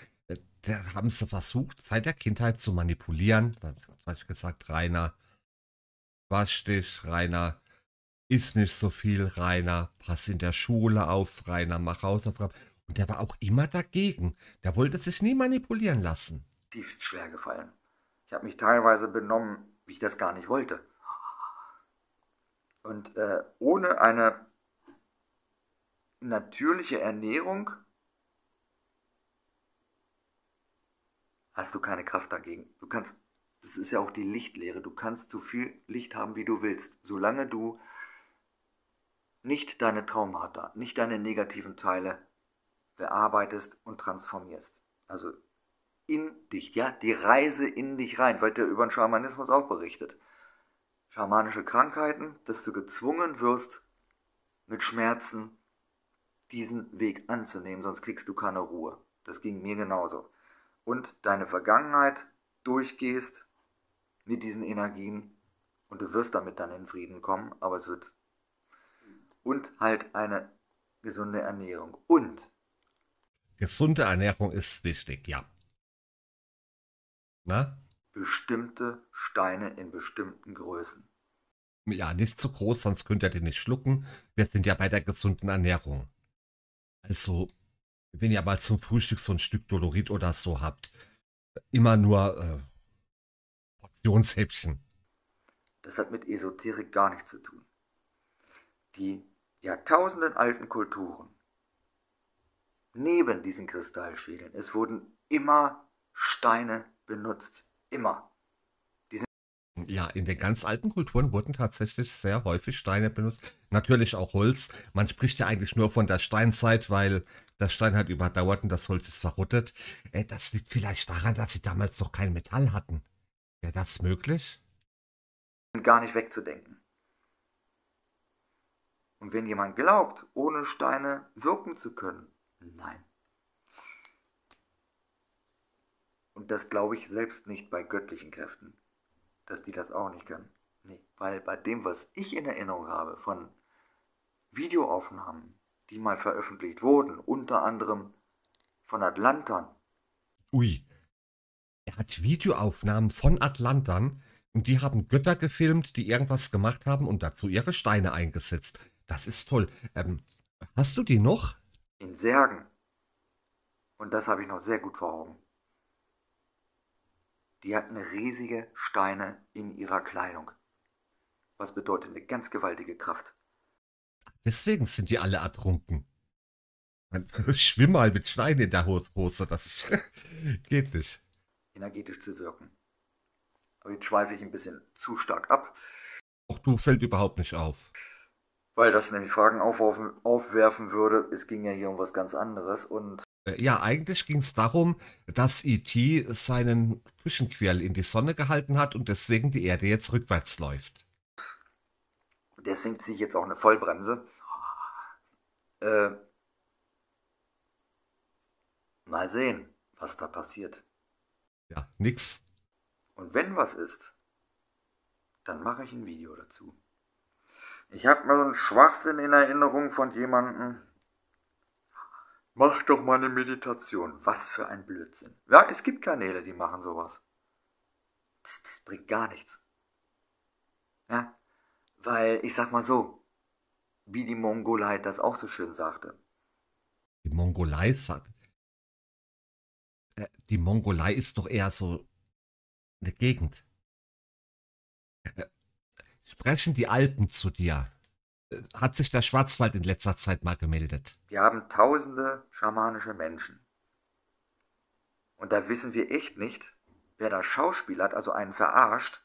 da haben sie versucht, seit der Kindheit zu manipulieren. Dann habe ich gesagt, Rainer, wasch dich, Rainer, isst nicht so viel, Rainer, pass in der Schule auf, Rainer, mach Hausaufgaben. Und der war auch immer dagegen. Der wollte sich nie manipulieren lassen. Tiefst schwer gefallen. Ich habe mich teilweise benommen, wie ich das gar nicht wollte. Und äh, ohne eine natürliche Ernährung hast du keine Kraft dagegen. Du kannst, das ist ja auch die Lichtlehre, du kannst so viel Licht haben, wie du willst, solange du nicht deine Traumata, nicht deine negativen Teile bearbeitest und transformierst. Also in dich, ja, die Reise in dich rein, weil der über den Schamanismus auch berichtet. Schamanische Krankheiten, dass du gezwungen wirst, mit Schmerzen diesen Weg anzunehmen, sonst kriegst du keine Ruhe. Das ging mir genauso und deine Vergangenheit durchgehst mit diesen Energien und du wirst damit dann in Frieden kommen, aber es wird und halt eine gesunde Ernährung und gesunde Ernährung ist wichtig, ja. Na? Bestimmte Steine in bestimmten Größen. Ja, nicht zu groß, sonst könnt ihr den nicht schlucken. Wir sind ja bei der gesunden Ernährung. Also wenn ihr mal zum Frühstück so ein Stück Dolorit oder so habt, immer nur äh, Portionshäppchen. Das hat mit Esoterik gar nichts zu tun. Die jahrtausenden alten Kulturen neben diesen Kristallschädeln, es wurden immer Steine benutzt. Immer. Ja, in den ganz alten Kulturen wurden tatsächlich sehr häufig Steine benutzt. Natürlich auch Holz. Man spricht ja eigentlich nur von der Steinzeit, weil der Stein halt überdauert und das Holz ist verrottet. Äh, das liegt vielleicht daran, dass sie damals noch kein Metall hatten. Wäre das möglich? gar nicht wegzudenken. Und wenn jemand glaubt, ohne Steine wirken zu können, nein. Und das glaube ich selbst nicht bei göttlichen Kräften dass die das auch nicht können. Nee, weil bei dem, was ich in Erinnerung habe von Videoaufnahmen, die mal veröffentlicht wurden, unter anderem von Atlantern. Ui. Er hat Videoaufnahmen von Atlantern und die haben Götter gefilmt, die irgendwas gemacht haben und dazu ihre Steine eingesetzt. Das ist toll. Ähm, hast du die noch? In Särgen. Und das habe ich noch sehr gut vor Augen. Die hatten riesige Steine in ihrer Kleidung. Was bedeutet eine ganz gewaltige Kraft. Deswegen sind die alle ertrunken. [laughs] Schwimm mal mit Steinen in der Hose, das [laughs] geht nicht. Energetisch zu wirken. Aber jetzt schweife ich ein bisschen zu stark ab. Auch du fällt überhaupt nicht auf. Weil das nämlich Fragen aufwerfen würde. Es ging ja hier um was ganz anderes und äh, ja, eigentlich ging es darum, dass E.T. seinen Küchenquirl in die Sonne gehalten hat und deswegen die Erde jetzt rückwärts läuft. Deswegen ziehe ich jetzt auch eine Vollbremse. Äh, mal sehen, was da passiert. Ja, nix. Und wenn was ist, dann mache ich ein Video dazu. Ich habe mal so einen Schwachsinn in Erinnerung von jemandem, Mach doch mal eine Meditation. Was für ein Blödsinn. Ja, es gibt Kanäle, die machen sowas. Das, das bringt gar nichts. Ja, weil ich sag mal so, wie die Mongolei das auch so schön sagte. Die Mongolei sagt. Äh, die Mongolei ist doch eher so eine Gegend. Äh, sprechen die Alpen zu dir? hat sich der Schwarzwald in letzter Zeit mal gemeldet? Wir haben tausende schamanische Menschen. Und da wissen wir echt nicht, wer da Schauspiel hat, also einen verarscht,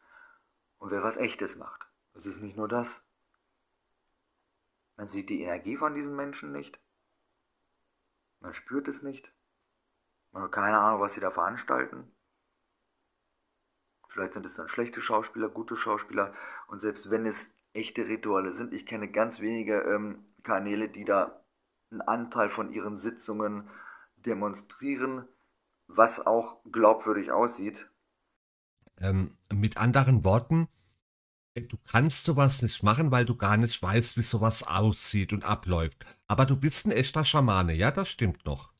und wer was Echtes macht. Es ist nicht nur das. Man sieht die Energie von diesen Menschen nicht. Man spürt es nicht. Man hat keine Ahnung, was sie da veranstalten. Vielleicht sind es dann schlechte Schauspieler, gute Schauspieler. Und selbst wenn es echte Rituale sind. Ich kenne ganz wenige ähm, Kanäle, die da einen Anteil von ihren Sitzungen demonstrieren, was auch glaubwürdig aussieht. Ähm, mit anderen Worten, du kannst sowas nicht machen, weil du gar nicht weißt, wie sowas aussieht und abläuft. Aber du bist ein echter Schamane, ja, das stimmt noch.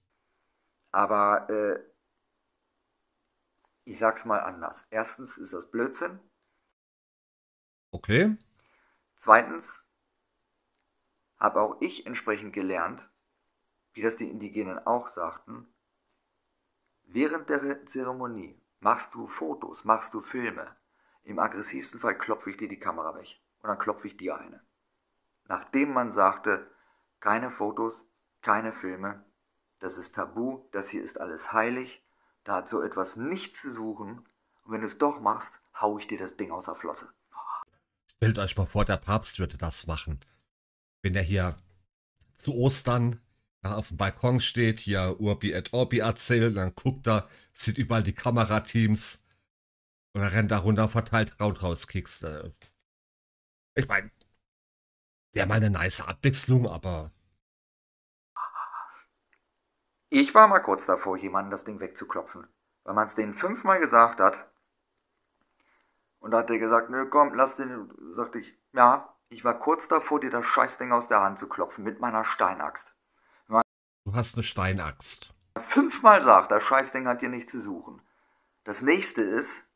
Aber äh, ich sag's mal anders. Erstens ist das Blödsinn. Okay. Zweitens habe auch ich entsprechend gelernt, wie das die Indigenen auch sagten, während der Zeremonie machst du Fotos, machst du Filme. Im aggressivsten Fall klopfe ich dir die Kamera weg und dann klopfe ich dir eine. Nachdem man sagte, keine Fotos, keine Filme, das ist tabu, das hier ist alles heilig, da hat so etwas nichts zu suchen und wenn du es doch machst, haue ich dir das Ding aus der Flosse. Stellt euch mal vor, der Papst würde das machen. Wenn er hier zu Ostern ja, auf dem Balkon steht, hier Urbi et Orbi erzählt, dann guckt er, sieht überall die Kamerateams und dann rennt da runter verteilt Roundhouse-Kicks. Äh, ich meine, wäre mal eine nice Abwechslung, aber. Ich war mal kurz davor, jemanden das Ding wegzuklopfen, weil man es denen fünfmal gesagt hat und da hat er gesagt, nö, komm, lass den. Sagte ich, ja, ich war kurz davor, dir das Scheißding aus der Hand zu klopfen mit meiner Steinaxt. du hast eine Steinaxt. Fünfmal sagt, das Scheißding hat dir nichts zu suchen. Das nächste ist,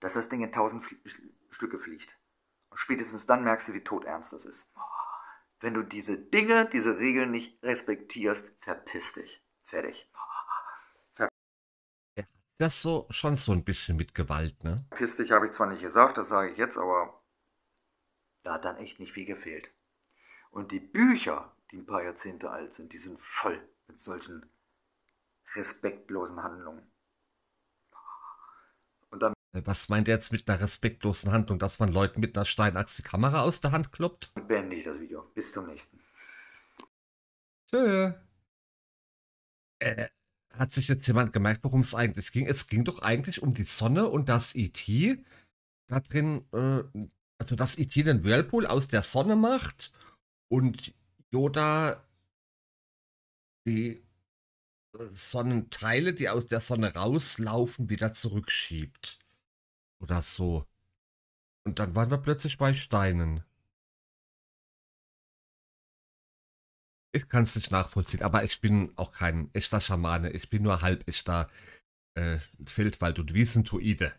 dass das Ding in tausend Fl Stücke fliegt. Und spätestens dann merkst du, wie todernst das ist. Wenn du diese Dinge, diese Regeln nicht respektierst, verpiss dich. Fertig das so schon so ein bisschen mit Gewalt, ne? Piss dich habe ich zwar nicht gesagt, das sage ich jetzt, aber da hat dann echt nicht viel gefehlt. Und die Bücher, die ein paar Jahrzehnte alt sind, die sind voll mit solchen respektlosen Handlungen. Und dann äh, Was meint er jetzt mit einer respektlosen Handlung, dass man Leuten mit einer Steinachse die Kamera aus der Hand kloppt? Beende ich das Video. Bis zum nächsten. Tschö. Äh hat sich jetzt jemand gemerkt, worum es eigentlich ging? Es ging doch eigentlich um die Sonne und das IT e da drin, äh, also dass IT e den Whirlpool aus der Sonne macht und Yoda die äh, Sonnenteile, die aus der Sonne rauslaufen, wieder zurückschiebt. Oder so. Und dann waren wir plötzlich bei Steinen. ich kann es nicht nachvollziehen, aber ich bin auch kein echter Schamane. Ich bin nur halb echter äh, Feldwald- und Wiesentoide.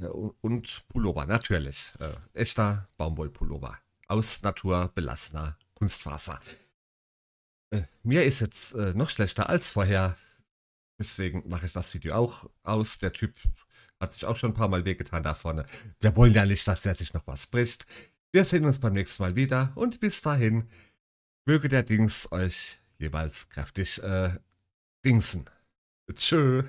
Äh, und Pullover, natürlich. Äh, echter Baumwollpullover. Aus Natur belassener Kunstfaser. Äh, mir ist jetzt äh, noch schlechter als vorher. Deswegen mache ich das Video auch aus. Der Typ hat sich auch schon ein paar Mal wehgetan da vorne. Wir wollen ja nicht, dass er sich noch was bricht. Wir sehen uns beim nächsten Mal wieder und bis dahin. Möge der Dings euch jeweils kräftig äh, dingsen. Tschö.